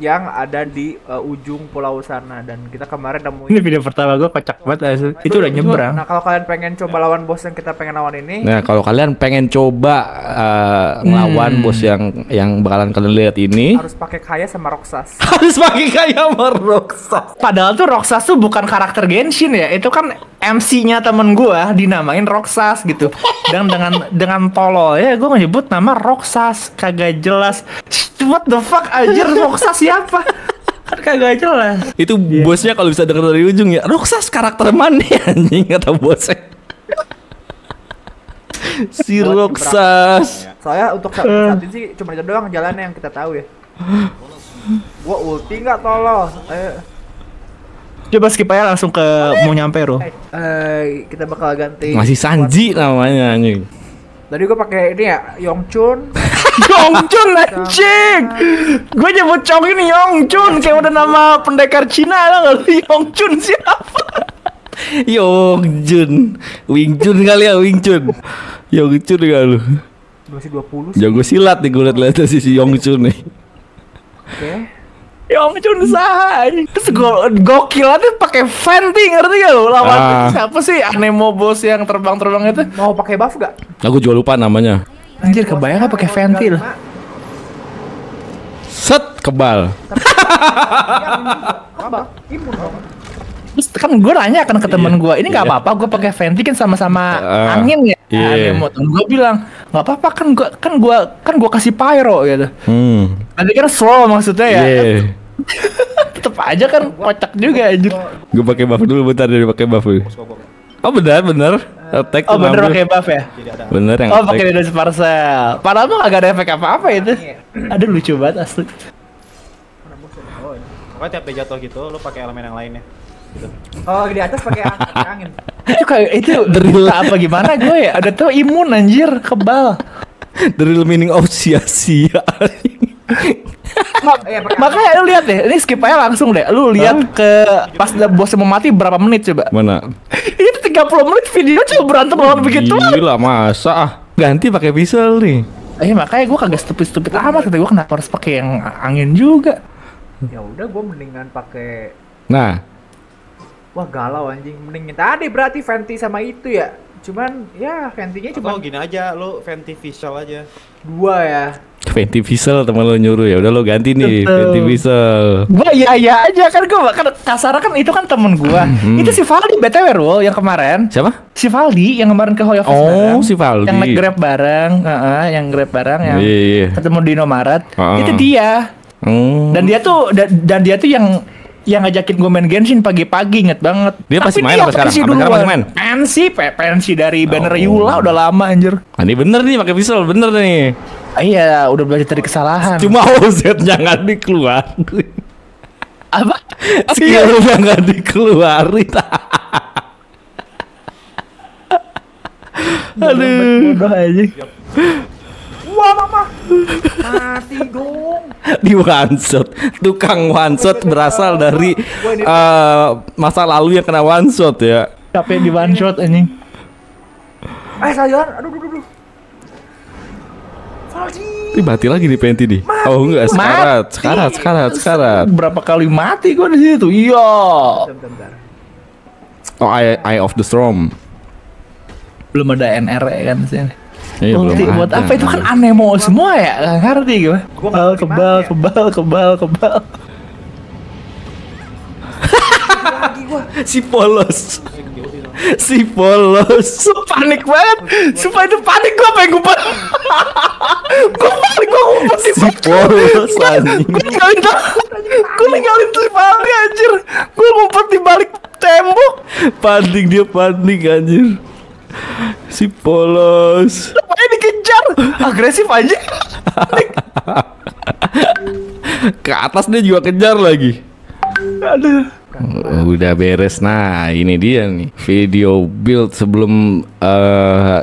Speaker 2: yang ada di uh, ujung pulau sana dan kita kemarin nemuin ini video
Speaker 1: pertama gue kocak banget itu, eh, itu udah nyebrang nah
Speaker 2: kalau kalian pengen coba ya. lawan bos yang kita pengen lawan ini nah
Speaker 1: kalau kalian pengen coba uh, ngelawan hmm. bos yang yang bakalan kalian lihat ini harus
Speaker 2: pakai kaya sama Roxas (laughs) harus pakai kaya sama Roxas padahal tuh Roxas tuh bukan karakter genshin ya itu kan MC-nya temen gue dinamain Roxas gitu dan dengan dengan tolol Oh ya, gue nyebut nama Roxas kagak jelas what the fuck anjir Roxas siapa
Speaker 1: kan kagak jelas itu yeah. bosnya kalau bisa denger dari ujung ya Roxas karakter mana ya, anjing kata bosnya
Speaker 2: si Roxas? Saya untuk saat, eh. saat ini sih cuma itu doang jalan yang kita tahu ya gua ulti nggak tolong eh.
Speaker 1: Coba skip aja
Speaker 2: langsung ke mau nyampe, Ro. Eh, kita bakal ganti. Masih
Speaker 1: Sanji namanya anjing.
Speaker 2: Tadi gue pakai ini ya Yongchun. (laughs) Yongchun anjing. gue nyebut Chong ini Yongchun kayak udah nama pendekar Cina lah Yongchun siapa?
Speaker 1: Wing (laughs) Wingjun kali ya Wingjun. Yongchun kali lu. Masih 20 Jago silat nih gue lihat-lihat si Yongchun nih.
Speaker 2: Oke ya om cuma usaha terus go gokil aja pakai venting ngerti gak lu lawan ah. siapa sih anemo bos yang terbang-terbang itu mau pakai buff gak?
Speaker 1: Aku juga lupa namanya
Speaker 2: anjir kebayang gak pakai ventil
Speaker 1: set kebal
Speaker 2: Terus kan gue nanya kan ke temen gue, ini nggak iya. apa-apa, gue pakai venti kan sama-sama uh, angin ya. Yeah. Nah, iya. gue bilang nggak apa-apa kan gue kan gue kan gue kasih pyro gitu. Hmm. Nanti kan
Speaker 1: slow maksudnya ya. Yeah. Kan,
Speaker 2: (laughs) Tetep aja kan kocak juga anjir.
Speaker 1: Gue pakai buff dulu bentar dari pakai buff dulu. Oh benar benar. Attack oh benar pakai buff ya? Benar yang Oh pakai
Speaker 2: damage parcel. Padahal mah agak ada efek apa-apa itu. Iya. Ada lucu banget asli. Oh, iya. Pokoknya tiap dia jatuh gitu lu pakai elemen yang lainnya. Gitu. Oh di atas pakai angin. (laughs) itu kayak itu drill (laughs) apa gimana gue ya? Ada tuh imun anjir kebal.
Speaker 1: drill meaning of sia-sia.
Speaker 2: Ya, makanya lu lihat deh, ini skip aja langsung deh. Lu lihat huh? ke pas bosnya mau mati berapa menit coba? Mana? (laughs) Itu 30 menit video cuma berantem lawan oh, begitu. Gila
Speaker 1: masa ah. Ganti pakai pisau nih.
Speaker 2: Eh makanya gue kagak stupid-stupid amat kata gue kenapa harus pakai yang angin juga. Ya udah gue mendingan pakai Nah. Wah galau anjing, mending tadi berarti Fenty sama itu ya cuman ya ventinya cuma gini aja lo venti visual aja dua ya
Speaker 1: venti visual teman lo nyuruh ya udah lo ganti nih venti visual
Speaker 2: gua ya ya aja kan gua kan kasar kan itu kan temen gua hmm, hmm. itu si Valdi btw Rul yang kemarin siapa si Valdi yang kemarin ke Hoyo oh bareng, si Valdi yang naik grab bareng uh -uh, yang grab bareng yang yeah, yeah. Iya. ketemu di Nomaret uh -uh. itu dia
Speaker 1: Hmm. Dan
Speaker 2: dia tuh dan dia tuh yang yang ngajakin gue main Genshin pagi-pagi inget banget. Dia pasti main apa sekarang? Apa sekarang masih main? Pensi, pe pensi dari ya banner oh. Yula udah lama anjir.
Speaker 1: Nah, ini bener nih pakai pistol, bener nih.
Speaker 2: Ah, iya, udah belajar dari kesalahan. Cuma OZ-nya
Speaker 1: nggak dikeluarin. apa? (laughs) Skill-nya nggak dikeluarin. Aduh. Aduh gua mama mati dong (laughs) di one shot tukang one shot berasal dari uh, masa lalu yang kena one shot ya capek di one shot
Speaker 2: anjing eh sayuran aduh aduh aduh
Speaker 1: Ih, mati lagi di penti nih. Mati. Oh enggak, sekarat, sekarat, sekarat, sekarat.
Speaker 2: Berapa kali mati gua di situ? Iya.
Speaker 1: Oh, Eye, Eye of the Storm.
Speaker 2: Belum ada NR e kan sih. Iya, ada. buat apa itu kan anemo semua ya Gak ngerti gue ya? kebal kebal kebal kebal (laughs) kebal si polos si polos panik banget sumpah itu panik gue pengen gue (laughs) gue panik gue ngumpet si polos
Speaker 1: gue ninggalin
Speaker 2: gue ninggalin telipalnya anjir gue ngumpet di balik
Speaker 1: tembok panik dia panik anjir si polos ini dikejar agresif aja ke atas dia juga kejar lagi aduh Udah beres. Nah, ini dia nih. Video build sebelum uh,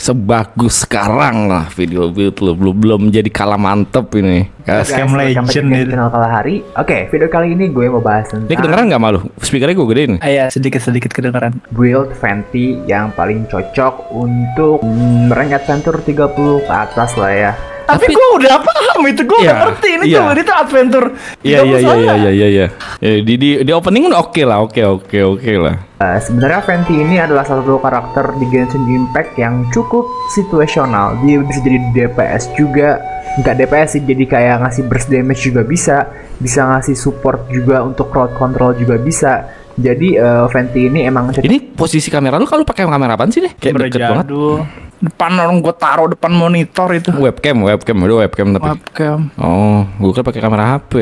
Speaker 1: sebagus sekarang lah video build lo belum belum jadi kalah mantep ini. Scam legend
Speaker 2: itu. kalah hari. Oke, okay, video kali ini gue mau bahas tentang. Ini kedengeran
Speaker 1: nggak malu? Speakernya gue gedein. Ah,
Speaker 2: iya, sedikit sedikit kedengeran. Build Fenty yang paling cocok untuk merengat merenyat 30 ke atas lah ya tapi, tapi gue udah paham itu gue yeah, iya, ngerti ini yeah. tuh tuh adventure
Speaker 1: iya iya, iya iya iya iya iya iya di di di opening oke okay lah oke okay, oke okay, oke okay lah
Speaker 2: uh, sebenarnya Fenty ini adalah salah satu karakter di Genshin Impact yang cukup situasional dia bisa jadi DPS juga nggak DPS sih jadi kayak ngasih burst damage juga bisa bisa ngasih support juga untuk crowd control juga bisa jadi uh, Fenty ini emang ini
Speaker 1: posisi kamera lu kalau pakai kamera apa sih deh kayak deket banget depan orang gue taruh depan monitor itu webcam webcam udah webcam tapi webcam oh gue kan pakai kamera HP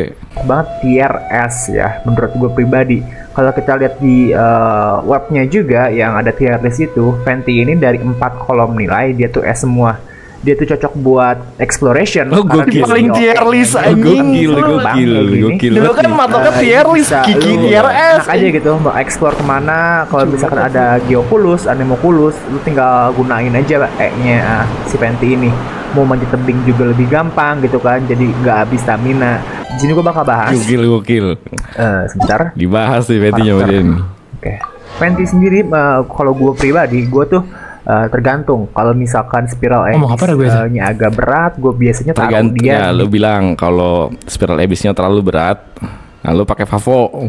Speaker 2: banget TRS ya menurut gue pribadi kalau kita lihat di uh, webnya juga yang ada TRS itu Fenty ini dari empat kolom nilai dia tuh S semua dia tuh cocok buat exploration. Oh, gue paling tier list anjing. Gokil, gokil, gokil. Dulu kan matoknya tier list, gigi tier S. aja gitu, mau explore kemana, kalau misalkan ada Geoculus, Anemoculus, lu tinggal gunain aja E-nya ah, si Penti ini. Mau manjat tebing juga lebih gampang gitu kan, jadi nggak habis stamina. Jadi sini gue bakal bahas. Gokil,
Speaker 1: gokil. Eh, sebentar. Dibahas sih Pentinya Oke.
Speaker 2: Penti sendiri, eh, kalau gue pribadi, gue tuh uh, tergantung kalau misalkan spiral abyssnya eh, uh, agak berat gue biasanya taruh dia ya, lu
Speaker 1: bilang kalau spiral abyssnya terlalu berat nah, lu pakai favo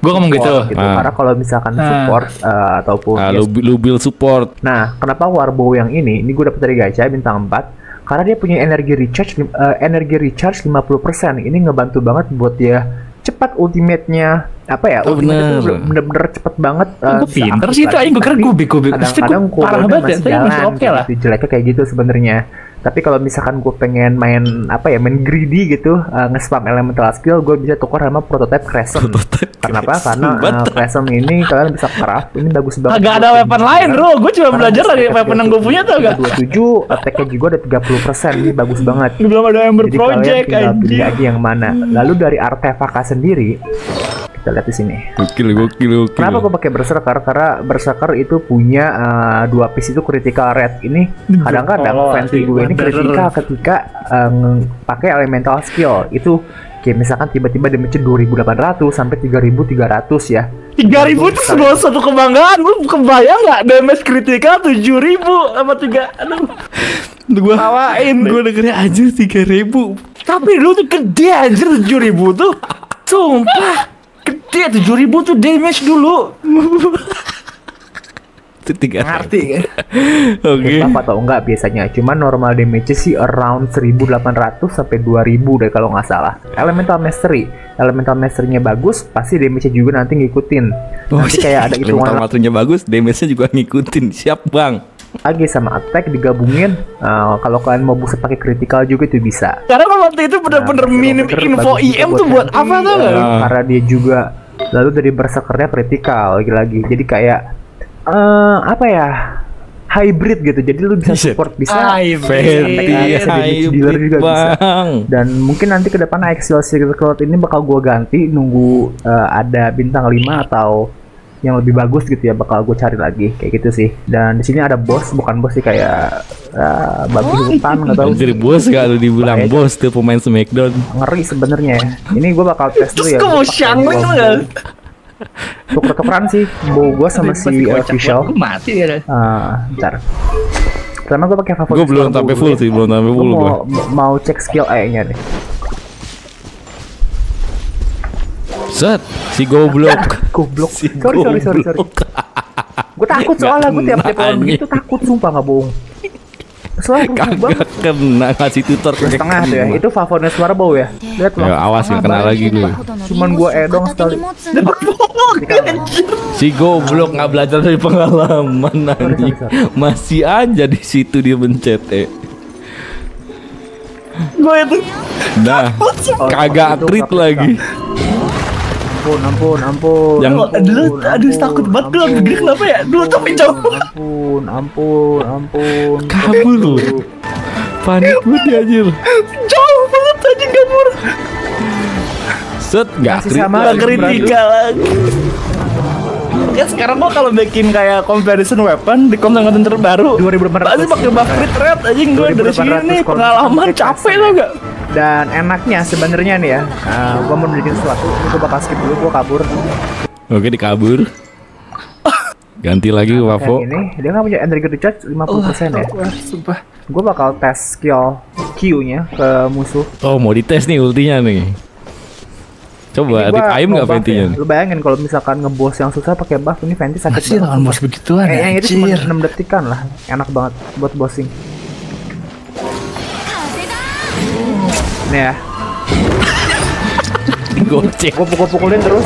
Speaker 1: gue ngomong gitu, gitu. Nah. karena
Speaker 2: kalau misalkan ah. support nah. uh, ataupun nah, lu,
Speaker 1: lu build support nah
Speaker 2: kenapa warbow yang ini ini gue dapet dari gacha bintang 4 karena dia punya energi recharge uh, energi recharge 50% ini ngebantu banget buat dia cepat ultimate-nya apa ya oh, ultimate bener. itu bener-bener cepat banget uh, eh, gue pinter sih itu aja gue kira gue bego bego kadang-kadang parah banget ya tapi masih oke okay gitu, lah jeleknya kayak gitu sebenarnya tapi kalau misalkan gue pengen main apa ya main greedy gitu uh, nge-spam elemental skill gue bisa tukar sama prototype crescent prototype kenapa crescent. karena eh, uh, crescent ini kalian bisa craft ini bagus banget agak ada weapon lain bro gue cuma belajar dari weapon yang gue punya tuh agak 27 attack juga ada puluh persen ini bagus banget belum ada ember Jadi kalian tinggal aja yang mana lalu dari artefak sendiri kita lihat di sini.
Speaker 1: Gokil, gokil, gokil.
Speaker 2: Kenapa gue pakai berserker? Karena berserker itu punya uh, dua piece itu critical rate. Ini kadang-kadang fancy gue ini kritikal ketika um, pakai elemental skill itu kayak misalkan tiba-tiba damage 2800 sampai 3300 ya 3000 itu sebuah satu kebanggaan lu kebayang nggak damage kritikal 7000 sama 3 aduh gua tawain gua dengernya aja 3000 tapi lu tuh gede anjir 7000 tuh sumpah gede 7000 tuh damage dulu (laughs)
Speaker 1: itu tiga ngerti kan? (laughs) oke okay. atau
Speaker 2: enggak biasanya cuman normal damage sih around 1800 sampai 2000 deh kalau nggak salah elemental mastery elemental masterynya bagus pasti damage-nya juga nanti ngikutin oh, nanti iya. kayak ada itu elemental masterynya
Speaker 1: bagus damage-nya juga ngikutin siap bang
Speaker 2: lagi sama attack digabungin uh, kalau kalian mau bisa pakai critical juga itu bisa karena kan waktu itu bener-bener nah, minim info IM tuh buat apa tuh karena dia juga lalu dari berserkernya critical lagi-lagi jadi kayak uh, apa ya hybrid gitu jadi lu bisa support bisa hybrid dealer juga bang. bisa dan mungkin nanti ke depan Excel Secret Cloud ini bakal gua ganti nunggu uh, ada bintang 5 atau yang lebih bagus gitu ya bakal gue cari lagi kayak gitu sih dan di sini ada bos bukan bos sih kayak
Speaker 1: uh, eh, babi hutan atau tahu jadi bos gak lu dibilang bos tuh pemain Smackdown ngeri sebenarnya ini gue bakal tes dulu ya terus mau Shangling tuker tukeran
Speaker 2: sih bau gue sama si official mati ya ah ntar pertama gue pakai favorit gue belum sampai full sih belum sampai full gue mau cek skill nya nih
Speaker 1: Set, si goblok. (laughs) goblok.
Speaker 2: Si sorry, goblok. sorry, sorry,
Speaker 1: sorry. gue takut soalnya gue tiap tiap orang begitu takut sumpah nggak bohong suara (laughs) kagak kena ngasih tutor kayak setengah tuh ya itu
Speaker 2: favoritnya suara bau ya. ya lihat
Speaker 1: loh ya, awas ya kena lagi lu
Speaker 2: cuman gua edong sekali
Speaker 1: si goblok nggak belajar dari pengalaman nanti (laughs) masih aja di situ dia mencet eh gue oh, itu nah kagak crit lagi
Speaker 2: Ampun, ampun, ampun. Yang ampun, dulu ampun, aduh takut banget dulu negeri kenapa ya? Dulu topi jauh. Ampun, ampun, ampun. Kabur
Speaker 1: lu. Panik banget dia ya, anjir.
Speaker 2: Jauh banget aja kabur.
Speaker 1: Set enggak kritik lagi.
Speaker 2: Ya sekarang gua kalau bikin kayak comparison weapon di konten-konten terbaru 2400 pasti pakai buff rate aja gua dari sini nih pengalaman capek tau gak? dan enaknya sebenarnya nih ya uh, eh, gue mau bikin sesuatu gue bakal skip dulu gue kabur
Speaker 1: oke dikabur ganti lagi nah, Wafo
Speaker 2: ini dia nggak punya energy recharge 50% persen ya sumpah gue bakal tes skill Q nya ke musuh
Speaker 1: oh mau dites nih ultinya nih Coba adik aim nggak Ventinya? Ya. Lu
Speaker 2: bayangin kalau misalkan ngebos yang susah pakai buff ini Venti sakit. Masih lawan bos begituan. eh, ya, itu cuma 6 detik kan lah. Enak banget buat bossing. nih ya (laughs) gocek gue pukul-pukulin terus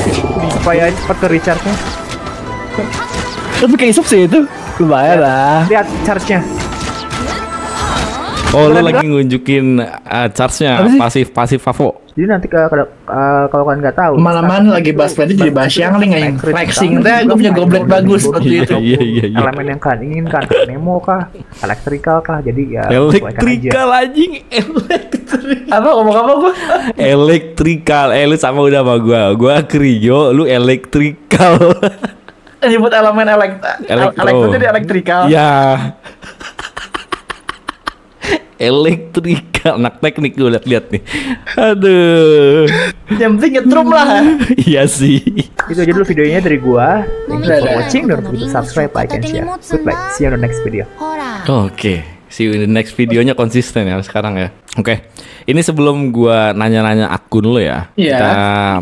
Speaker 2: supaya cepet ke recharge nya tapi kayak sih itu lumayan iya. lah lihat charge nya
Speaker 1: (laughs) Oh lu lagi ngunjukin uh, charge-nya pasif pasif favo.
Speaker 2: Jadi nanti kalau eh, kalau kalian nggak tahu. Malaman lagi bahas Freddy jadi bahas yang lain yang flexing Teh Gue punya goblet bagus waktu itu. Iya iya iya. Elemen yang kalian inginkan, Nemo kah, elektrikal kah? Jadi ya. Elektrikal anjing, Electrical Apa ngomong apa gue?
Speaker 1: Elektrikal, eh lu sama udah sama gue. Gue krio, lu elektrikal.
Speaker 2: Nyebut elemen elekt elektro. Elektro jadi elektrikal. Iya
Speaker 1: elektrika anak teknik gue lihat-lihat nih aduh yang penting nyetrum lah (laughs) iya sih
Speaker 2: itu aja dulu videonya dari gua thank you for watching dan untuk subscribe like and share goodbye see you on the next video
Speaker 1: oke see you in the next videonya konsisten ya sekarang ya oke ini sebelum gua nanya-nanya akun lo ya yeah. kita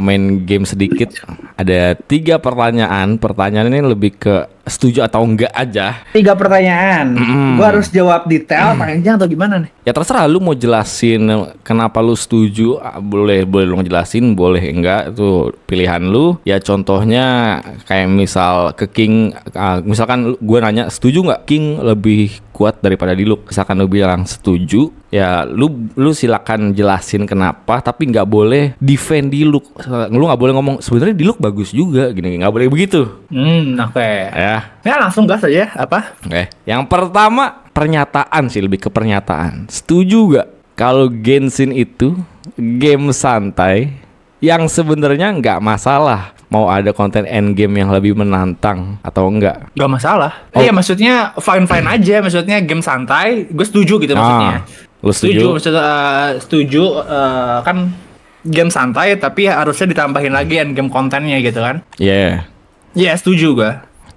Speaker 1: main game sedikit ada tiga pertanyaan pertanyaan ini lebih ke setuju atau enggak aja.
Speaker 2: Tiga pertanyaan. Mm. Gua harus jawab detail mm. panjang atau gimana nih?
Speaker 1: Ya terserah lu mau jelasin kenapa lu setuju, boleh boleh lu ngejelasin, boleh enggak itu pilihan lu. Ya contohnya kayak misal ke King ah, misalkan gue nanya setuju enggak King lebih kuat daripada di lu. Misalkan lu bilang setuju, ya lu lu silakan jelasin kenapa, tapi nggak boleh defend di lu. Lu nggak boleh ngomong sebenarnya di lu bagus juga, gini nggak boleh begitu. Hmm, oke. Okay. Ya. Ya langsung gas aja apa? Oke. Okay. Yang pertama pernyataan sih lebih ke pernyataan. Setuju gak kalau Genshin itu game santai yang sebenarnya nggak masalah mau ada konten end game yang lebih menantang atau enggak?
Speaker 2: Gak masalah. Oh. Iya maksudnya fine fine aja, maksudnya game santai. Gue setuju gitu ah, maksudnya. Lu setuju? Setuju, maksudnya, uh, eh, setuju uh, kan game santai tapi harusnya ditambahin lagi end game kontennya gitu kan? Iya. Yeah. Iya yeah, setuju
Speaker 1: gue.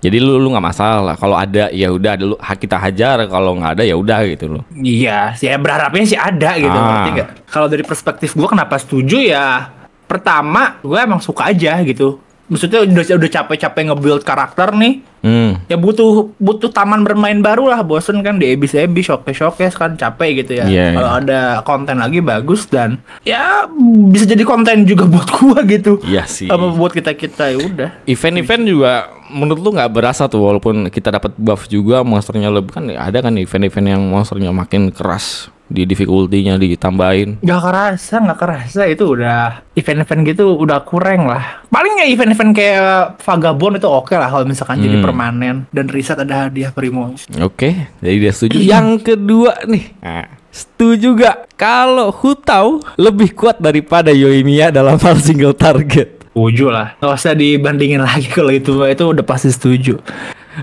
Speaker 1: Jadi lu lu nggak masalah kalau ada ya udah ada lu kita hajar kalau nggak ada ya udah gitu loh.
Speaker 2: Iya, sih eh, berharapnya sih ada gitu. Ah. Kalau dari perspektif gue kenapa setuju ya pertama gue emang suka aja gitu maksudnya udah udah capek-capek ngebuild karakter nih. Hmm. Ya butuh butuh taman bermain baru lah, bosen kan di ebis ebis showcase showcase kan capek gitu ya. Yeah, Kalau yeah. ada konten lagi bagus dan ya bisa jadi konten juga (laughs) buat gua gitu.
Speaker 1: Iya yeah, sih. Apa
Speaker 2: buat kita kita ya udah.
Speaker 1: Event-event juga menurut lu nggak berasa tuh walaupun kita dapat buff juga monsternya lebih kan ada kan event-event yang monsternya makin keras di difficulty-nya ditambahin?
Speaker 2: Gak kerasa, gak kerasa itu udah event-event gitu udah kurang lah. palingnya event-event kayak Vagabond itu oke okay lah
Speaker 1: kalau misalkan hmm. jadi permanen
Speaker 2: dan riset ada hadiah primo. Oke,
Speaker 1: okay, jadi dia setuju. Yang
Speaker 2: kedua nih. Nah. Setuju gak kalau Hutau lebih kuat daripada Yoimiya dalam hal single target? Setuju lah. Gak usah dibandingin lagi (laughs) kalau itu itu udah
Speaker 1: pasti setuju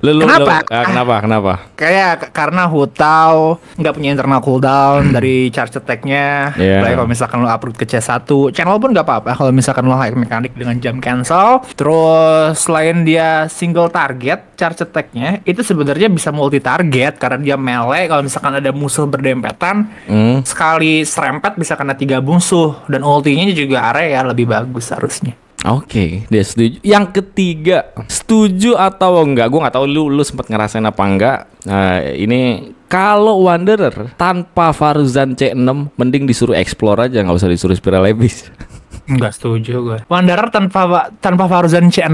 Speaker 1: lu, kenapa? Lu, uh, ah, kenapa? Kenapa?
Speaker 2: Kayak karena Hutau nggak punya internal cooldown (clears throat) dari charge attack-nya. Yeah. kalau misalkan lo upgrade ke C1, channel pun nggak apa-apa. Kalau misalkan lo high mekanik dengan jam cancel, terus selain dia single target charge attack-nya, itu sebenarnya bisa multi target karena dia melee kalau misalkan ada musuh berdempetan, mm. sekali serempet bisa kena tiga musuh dan ultinya
Speaker 1: juga area lebih bagus harusnya. Oke, okay, dia setuju. Yang ketiga, setuju atau enggak? Gue nggak tahu lu lu sempat ngerasain apa enggak. Nah, ini kalau Wanderer tanpa Faruzan C6 mending disuruh explore aja, nggak usah disuruh spiral abyss. Enggak (laughs) setuju gue.
Speaker 2: Wanderer tanpa tanpa Faruzan C6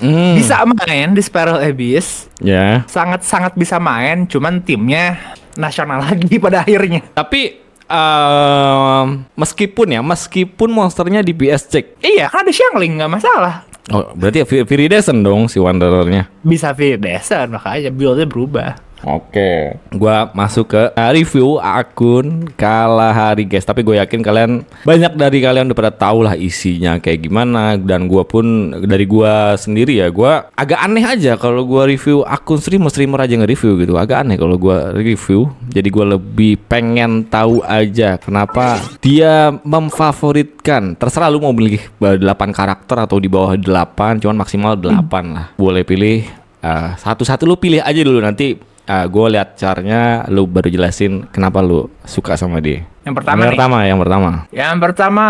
Speaker 2: hmm. bisa main di Spiral Abyss. Ya. Yeah. Sangat sangat bisa main, cuman timnya nasional lagi (laughs) pada akhirnya.
Speaker 1: Tapi um, meskipun ya, meskipun monsternya di BS Check, Iya, kan ada Xiangling nggak masalah. Oh, berarti ya Viridesen dong si Wanderernya.
Speaker 2: Bisa Viridesen makanya buildnya berubah.
Speaker 1: Oke. Okay. Gua masuk ke eh, review akun Kala Hari guys, tapi gue yakin kalian banyak dari kalian udah pada tahu lah isinya kayak gimana dan gue pun dari gue sendiri ya, gue agak aneh aja kalau gue review akun streamer-streamer aja nge-review gitu. Agak aneh kalau gue review. Jadi gue lebih pengen tahu aja kenapa dia memfavoritkan. Terserah lu mau beli 8 karakter atau di bawah 8, cuman maksimal 8 lah. Boleh pilih eh, satu-satu uh, satu -satu lu pilih aja dulu nanti uh, ah, gue lihat caranya lu baru jelasin kenapa lu suka sama dia
Speaker 2: yang pertama yang pertama yang pertama yang pertama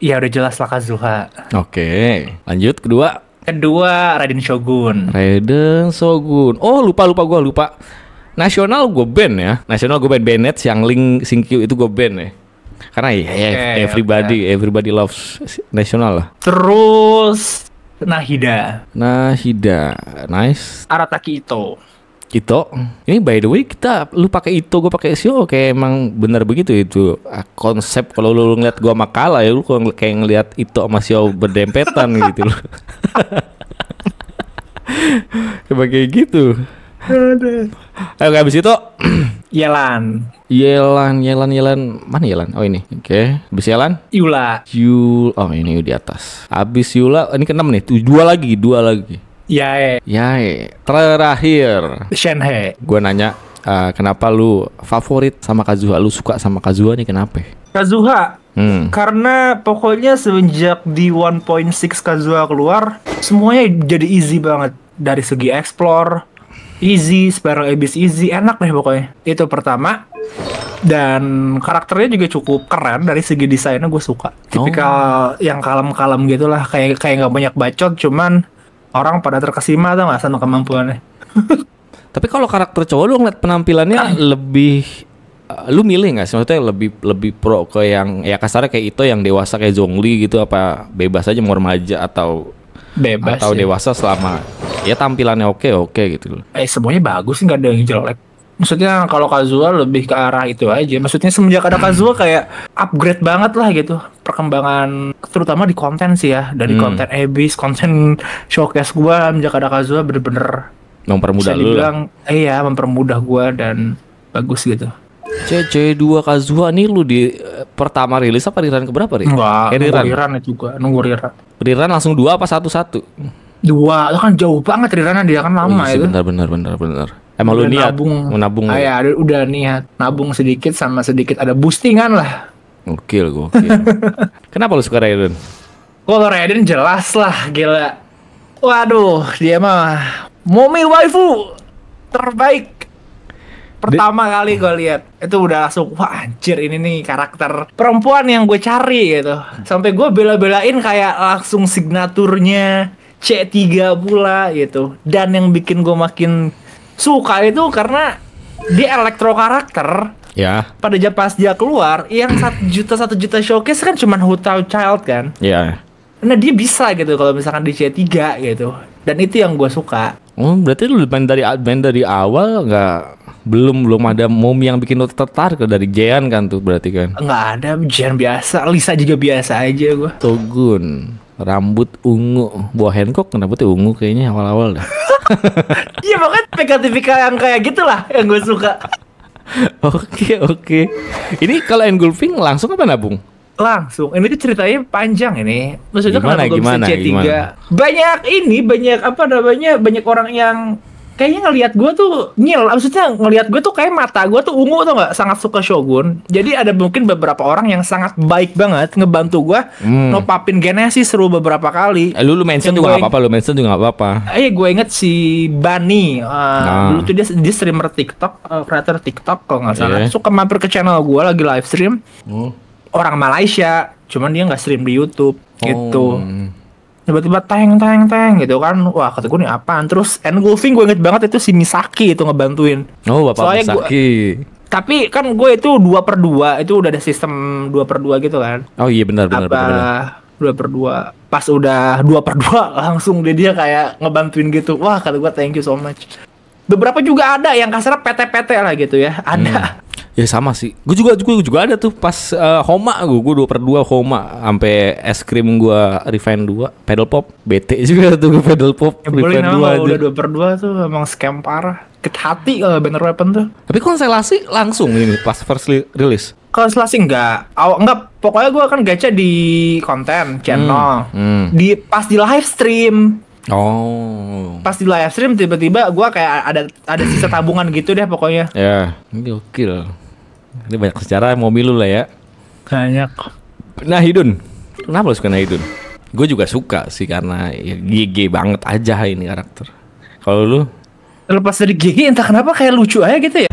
Speaker 2: ya udah jelas lah Kazuha
Speaker 1: oke okay. lanjut kedua kedua Raiden Shogun Raiden Shogun oh lupa lupa gue lupa nasional gue band ya nasional gue band Bennett yang link Singkyu itu gue band ya karena ya okay, everybody okay. everybody loves nasional lah
Speaker 2: terus Nahida
Speaker 1: Nahida nice
Speaker 2: Arataki Ito
Speaker 1: Ito. Ini by the way kita lu pakai itu gue pakai SEO kayak emang bener begitu itu ah, konsep kalau lu lu ngeliat gue makalah ya lu kayak ngeliat itu sama SEO berdempetan (laughs) gitu loh. (laughs) Coba kayak gitu. Ayo habis itu (clears throat) Yelan. Yelan, Yelan, Yelan. Mana Yelan? Oh ini. Oke. Okay. Habis Yelan? Yula. Yul. Oh ini di atas. Habis Yula, ini ke-6 nih. Dua lagi, dua lagi. Yae. Yae. Terakhir. Shenhe. Gue nanya, uh, kenapa lu favorit sama Kazuha? Lu suka sama Kazuha nih kenapa? Kazuha? Hmm.
Speaker 2: Karena pokoknya semenjak di 1.6 Kazuha keluar, semuanya jadi easy banget. Dari segi explore, easy, Sparrow Abyss easy, enak deh pokoknya. Itu pertama. Dan karakternya juga cukup keren dari segi desainnya gue suka. Tipikal oh. yang kalem-kalem gitulah, kayak kayak nggak banyak bacot, cuman orang pada terkesima tau gak sama kemampuannya (laughs)
Speaker 1: tapi kalau karakter cowok lu ngeliat penampilannya (clears throat) lebih uh, lu milih nggak sih maksudnya lebih lebih pro ke yang ya kasarnya kayak itu yang dewasa kayak Zhongli gitu apa bebas aja mau remaja atau bebas atau ya. dewasa selama ya tampilannya oke oke gitu
Speaker 2: eh semuanya bagus sih nggak ada yang jelek maksudnya kalau Kazua lebih ke arah itu aja maksudnya semenjak ada Kazua kayak upgrade banget lah gitu perkembangan terutama di konten sih ya dari hmm. konten Abyss konten showcase gue semenjak ada Kazua
Speaker 1: bener-bener mempermudah lu lah. iya mempermudah gue dan bagus gitu CC2 Kazua nih lu di eh, pertama rilis apa riran keberapa nih? Enggak, eh, riran. nunggu riran itu nunggu riran. Riran langsung dua apa satu-satu?
Speaker 2: Dua, itu kan
Speaker 1: jauh banget rirannya dia kan lama oh, iya itu. Bener bener Emang udah lu niat nabung, menabung. Ah, ya,
Speaker 2: udah, udah niat nabung sedikit sama sedikit ada boostingan lah.
Speaker 1: Oke Gokil, gue (laughs) Kenapa lu suka Raiden?
Speaker 2: Kalau Raiden jelas lah, gila. Waduh, dia mah mommy waifu terbaik pertama Di... kali gue lihat itu udah langsung wah anjir ini nih karakter perempuan yang gue cari gitu sampai gue bela-belain kayak langsung signaturnya C3 pula gitu dan yang bikin gue makin suka itu karena dia elektro karakter. Ya. Pada jam pas dia keluar, yang satu juta satu juta showcase kan cuman hotel Child kan. ya. Yeah. Nah dia bisa gitu kalau misalkan di C3 gitu. Dan itu yang gue suka.
Speaker 1: Oh, berarti lu main dari main dari awal nggak belum belum ada mom yang bikin lo tertarik dari Jean kan tuh berarti kan? Nggak ada Jean biasa, Lisa juga biasa aja gue. Togun rambut ungu buah Hancock tuh ungu kayaknya awal-awal dah
Speaker 2: (laughs) iya banget PKTVK yang kayak gitulah yang gue suka (laughs)
Speaker 1: Oke oke. Ini kalau engulfing langsung apa nabung?
Speaker 2: Langsung. Ini tuh ceritanya panjang ini. Maksudnya gimana, kenapa gue gimana, bisa C3? Gimana? Banyak ini, banyak apa namanya, banyak orang yang kayaknya ngelihat gue tuh nyil maksudnya ngelihat gue tuh kayak mata gue tuh ungu tuh nggak sangat suka shogun jadi ada mungkin beberapa orang yang sangat baik banget ngebantu gue hmm. nopapin genesis seru beberapa kali eh, lu lu mention juga nggak apa-apa
Speaker 1: lu mention juga nggak apa-apa
Speaker 2: eh gue inget si Bani uh, eh, nah. dulu tuh dia dia streamer TikTok uh, creator TikTok kalau nggak salah yeah. suka mampir ke channel gue lagi live stream hmm. orang Malaysia cuman dia nggak stream di YouTube gitu. oh. gitu tiba-tiba tank tank tank gitu kan wah kata gue nih apaan terus end golfing gue inget banget itu si Misaki itu ngebantuin
Speaker 1: oh bapak Soalnya Misaki gua,
Speaker 2: tapi kan gue itu dua per dua itu udah ada sistem dua per dua gitu kan
Speaker 1: oh iya benar benar benar
Speaker 2: dua per dua pas udah dua per dua (laughs) langsung dia dia kayak ngebantuin gitu wah kata gue thank you so much beberapa juga ada yang kasar PT-PT lah gitu ya ada hmm
Speaker 1: Ya sama sih. Gue juga gue juga ada tuh pas uh, Homa gue gue dua per dua Homa sampai es krim gue refine dua pedal pop bete (laughs) juga tuh gue pedal pop ya, refine dua aja. Udah
Speaker 2: dua per dua tuh emang scam parah. Ket hati kalau banner weapon tuh. Tapi konselasi langsung ini pas
Speaker 1: first release.
Speaker 2: Konselasi enggak. oh, enggak pokoknya gue akan gacha di konten channel. Hmm, hmm. Di pas di live stream
Speaker 1: Oh.
Speaker 2: Pas di live stream tiba-tiba gue kayak ada ada sisa tabungan gitu deh pokoknya.
Speaker 1: Ya, ini gokil. Ini banyak secara mobil lu lah ya. Banyak. Nah Hidun, kenapa lu suka nah, Hidun? Gue juga suka sih karena ya, GG banget aja ini karakter. Kalau lu?
Speaker 2: Terlepas dari GG entah kenapa kayak lucu aja gitu ya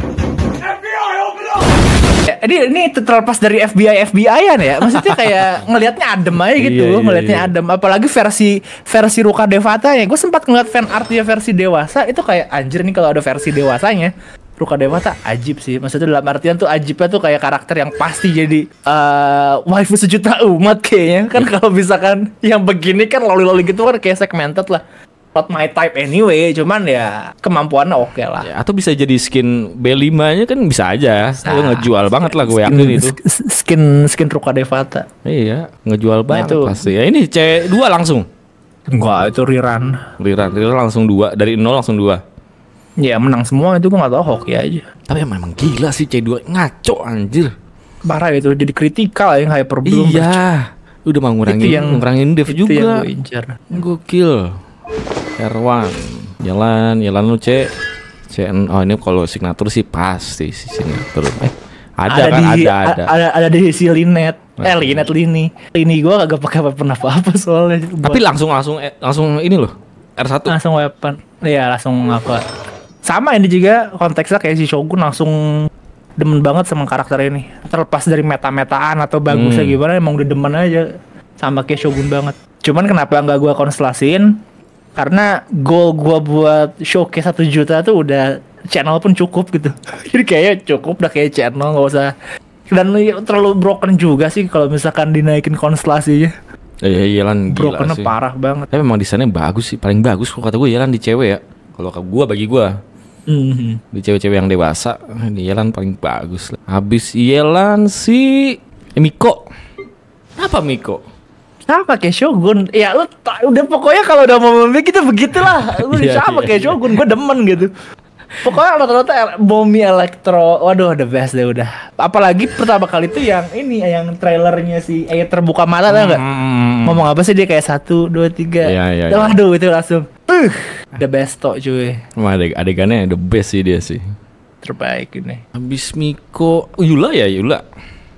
Speaker 2: jadi ini ini terlepas dari FBI FBI an ya maksudnya kayak (laughs) ngelihatnya adem aja gitu iya, iya, ngelihatnya iya, adem apalagi versi versi Ruka Devata ya gue sempat ngeliat fan artnya versi dewasa itu kayak anjir nih kalau ada versi dewasanya Ruka Dewata ajib sih maksudnya dalam artian tuh ajibnya tuh kayak karakter yang pasti jadi uh, waifu sejuta umat kayaknya kan iya. kalau misalkan yang begini kan loli-loli gitu kan kayak segmented lah not my type anyway cuman ya kemampuannya oke okay lah ya,
Speaker 1: atau bisa jadi skin B5 nya kan bisa aja nah, itu ngejual banget lah gue yakin skin, itu
Speaker 2: skin skin Ruka Devata
Speaker 1: iya ngejual nah, banget itu. pasti ya ini C2 langsung Enggak, itu rerun. Rerun, rerun langsung dua dari nol langsung dua.
Speaker 2: Ya menang semua itu gue gak tau hoki aja. Tapi emang, emang gila sih C2 ngaco anjir. Parah itu jadi kritikal yang hyper Iya. Udah mau ngurangin itu yang, ngurangin dev juga. Yang
Speaker 1: gue kill. R1, jalan jalan lu C n oh ini kalau signatur sih pasti sih signatur eh ada, ada kan di, ada ada ada
Speaker 2: ada ada di si linet eh linet lini lini gue agak pakai weapon apa apa soalnya tapi langsung
Speaker 1: langsung eh, langsung ini loh R1 langsung weapon iya langsung apa
Speaker 2: sama ini juga konteksnya kayak si Shogun langsung demen banget sama karakter ini terlepas dari meta-metaan atau bagusnya hmm. gimana emang udah demen aja sama kayak Shogun banget cuman kenapa nggak gue konstelasin karena goal gua buat showcase satu juta tuh udah channel pun cukup gitu (laughs) jadi kayaknya cukup udah kayak channel nggak usah dan terlalu broken juga sih kalau misalkan dinaikin konstelasinya
Speaker 1: iya iya lan gila broken sih. parah banget tapi memang desainnya bagus sih paling bagus kok kata gue ya di cewek ya kalau ke gua bagi gua mm-hmm. di cewek-cewek yang dewasa di Yelan paling bagus habis Yelan si eh, Miko apa Miko
Speaker 2: sama kayak Shogun ya lu udah pokoknya kalau udah mau memilih kita begitulah lu yeah, sama yeah, kayak yeah. Shogun gue demen gitu pokoknya rata-rata er- Bomi Electro waduh the best deh udah apalagi pertama kali itu yang ini yang trailernya si eh terbuka mata tau gak?
Speaker 1: Mm-hmm.
Speaker 2: ngomong apa sih dia kayak satu dua tiga ya, ya, ya. waduh itu langsung uh, the best tok cuy
Speaker 1: Wah, adeg adegannya the best sih dia sih terbaik ini habis Miko
Speaker 2: Yula ya Yula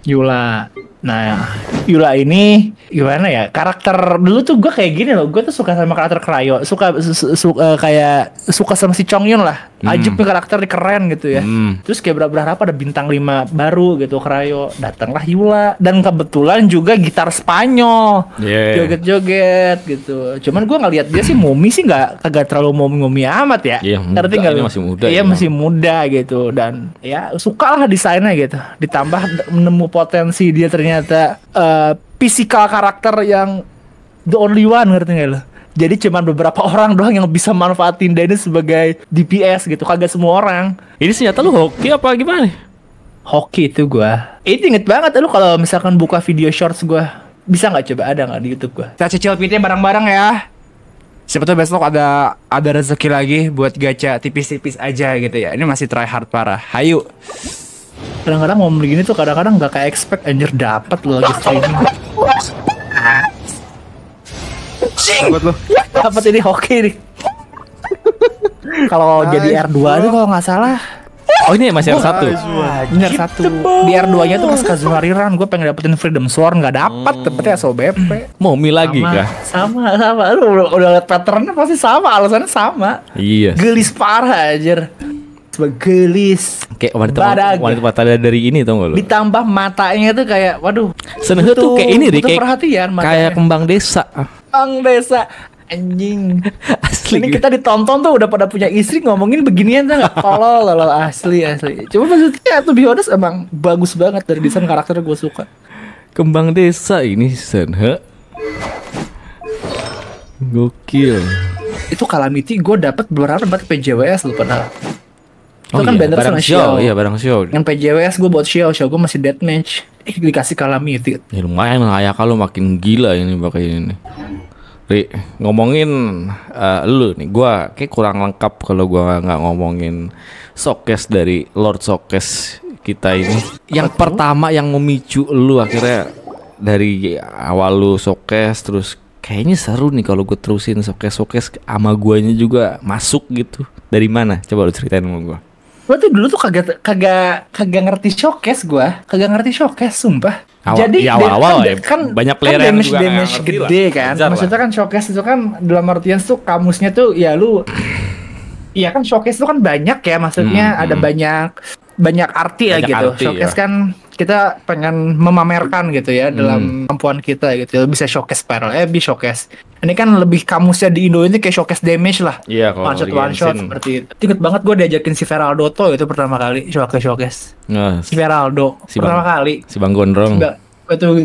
Speaker 2: Yula Nah, Yula ini gimana ya? Karakter dulu tuh gue kayak gini loh. Gue tuh suka sama karakter Krayo, suka su, su, eh, kayak suka sama si Chongyun lah. Hmm. Ajib nih karakter keren gitu ya. Hmm. Terus kayak berapa berapa ada bintang 5 baru gitu Krayo. Datanglah Yula dan kebetulan juga gitar Spanyol. joget Joget-joget gitu. Cuman gue ngeliat dia sih mumi sih nggak kagak terlalu mumi-mumi amat ya. Iya, yeah, Ngerti gak? masih muda. Iya, ya. masih muda gitu dan ya sukalah desainnya gitu. Ditambah menemu potensi dia ternyata ternyata uh, physical karakter yang the only one ngerti gak lo? Jadi cuman beberapa orang doang yang bisa manfaatin Dennis sebagai DPS gitu, kagak semua orang. Ini senjata lu hoki apa gimana? Hoki itu gua. Ini inget banget lu kalau misalkan buka video shorts gua. Bisa nggak coba ada nggak di YouTube gua? Kita cicil pintunya bareng-bareng ya. Siapa tuh besok ada ada rezeki lagi buat gacha tipis-tipis aja gitu ya. Ini masih try hard parah. Hayu kadang-kadang momen begini tuh kadang-kadang nggak kayak expect anjir dapat lo lagi streaming dapat lo dapat ini hoki nih kalau jadi R2 itu kalau nggak salah Oh ini masih R1 Ini R1 Di R2 nya tuh pas Kazumari Run Gue pengen dapetin Freedom Sword Gak dapet hmm. Dapetnya SOBP
Speaker 1: Momi lagi sama, kah?
Speaker 2: Sama Sama Lu udah, udah liat patternnya pasti sama Alasannya sama
Speaker 1: Iya Gelis
Speaker 2: parah aja
Speaker 1: cuma gelis kayak wanita wanita mata dari ini tau gak lu
Speaker 2: ditambah matanya tuh kayak waduh seneng tuh kayak ini deh kayak perhatian matanya. kayak
Speaker 1: kembang desa
Speaker 2: kembang desa anjing (laughs) asli ini kita ditonton tuh udah pada punya istri ngomongin beginian tuh nggak tolol lo asli asli cuma maksudnya tuh be emang
Speaker 1: bagus banget dari desain karakter gue suka kembang desa ini sen gokil itu calamity gue dapat
Speaker 2: berapa tempat PJWS lu pernah
Speaker 1: Oh itu kan iya, banner sama Xiao. Iya, barang Xiao.
Speaker 2: Yang PJWS gue buat Xiao, Xiao gue masih deathmatch. Eh, dikasih kalah mythic.
Speaker 1: Ya lumayan lah, ya kalau makin gila ini pakai ini. Ri, ngomongin uh, lu nih, gue kayak kurang lengkap kalau gue nggak ngomongin sokes dari Lord sokes kita ini. Yang Apa pertama itu? yang memicu lu akhirnya dari awal lu sokes terus kayaknya seru nih kalau gue terusin sokes showcase sama guanya juga masuk gitu. Dari mana? Coba lu ceritain sama gue
Speaker 2: gue tuh dulu tuh kagak kagak kagak ngerti showcase gue kagak ngerti showcase sumpah
Speaker 1: Awal, jadi ya iya, awal, awal kan, ya, kan banyak kan player kan damage, yang damage gede kan. lah. kan Ajar maksudnya lah.
Speaker 2: kan showcase itu kan dalam artian tuh kamusnya tuh ya lu Iya kan showcase itu kan banyak ya maksudnya hmm, ada hmm. banyak banyak arti ya banyak ya gitu arti, showcase ya. kan kita pengen memamerkan gitu ya hmm. dalam kemampuan kita gitu bisa showcase Spiral eh, bisa showcase ini kan lebih kamusnya di Indo ini kayak showcase damage lah
Speaker 1: iya one shot one shot
Speaker 2: seperti itu inget banget gue diajakin si Feraldo tuh itu pertama kali showcase showcase nah, si Feraldo si pertama bang, kali
Speaker 1: si Bang Gondrong si ba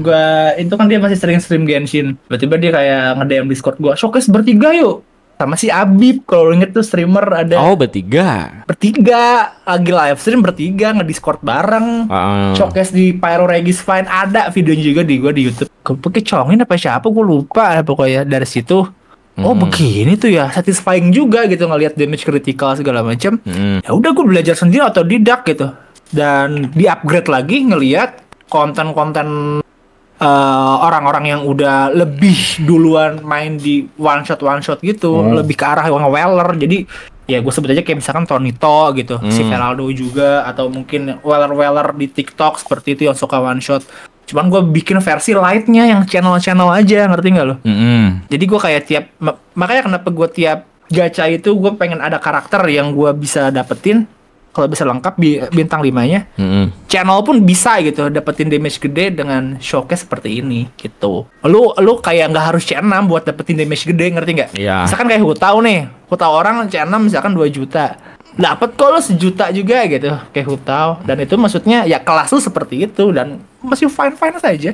Speaker 2: gua itu kan dia masih sering stream Genshin tiba-tiba dia kayak nge-DM Discord gua showcase bertiga yuk sama si Abib kalau inget tuh streamer ada oh bertiga bertiga ah, lagi live stream bertiga ngediscord bareng uh. showcase di Pyro Regis Fine ada videonya juga di gua di YouTube pakai congin apa siapa gua lupa pokoknya dari situ Oh hmm. begini tuh ya satisfying juga gitu ngelihat damage critical segala macam. Hmm. Ya udah gue belajar sendiri atau didak gitu dan di upgrade lagi ngelihat konten-konten Eh, orang-orang uh, yang udah lebih duluan main di one shot one shot gitu, hmm. lebih ke arah yang Weller. Jadi ya gue sebut aja kayak misalkan To gitu, hmm. si Veraldo juga atau mungkin Weller-Weller di TikTok seperti itu yang suka one shot. Cuman gue bikin versi lightnya yang channel-channel aja, ngerti nggak lo? hmm Jadi gue kayak tiap makanya kenapa gue tiap gacha itu gue pengen ada karakter yang gue bisa dapetin kalau bisa lengkap bi bintang limanya mm -hmm. channel pun bisa gitu dapetin damage gede dengan showcase seperti ini gitu lu lu kayak nggak harus C6 buat dapetin damage gede ngerti nggak yeah. misalkan kayak hutau nih hutau orang C6 misalkan 2 juta dapat kok lu sejuta juga gitu kayak hutau dan itu maksudnya ya kelas lu seperti itu dan masih fine fine saja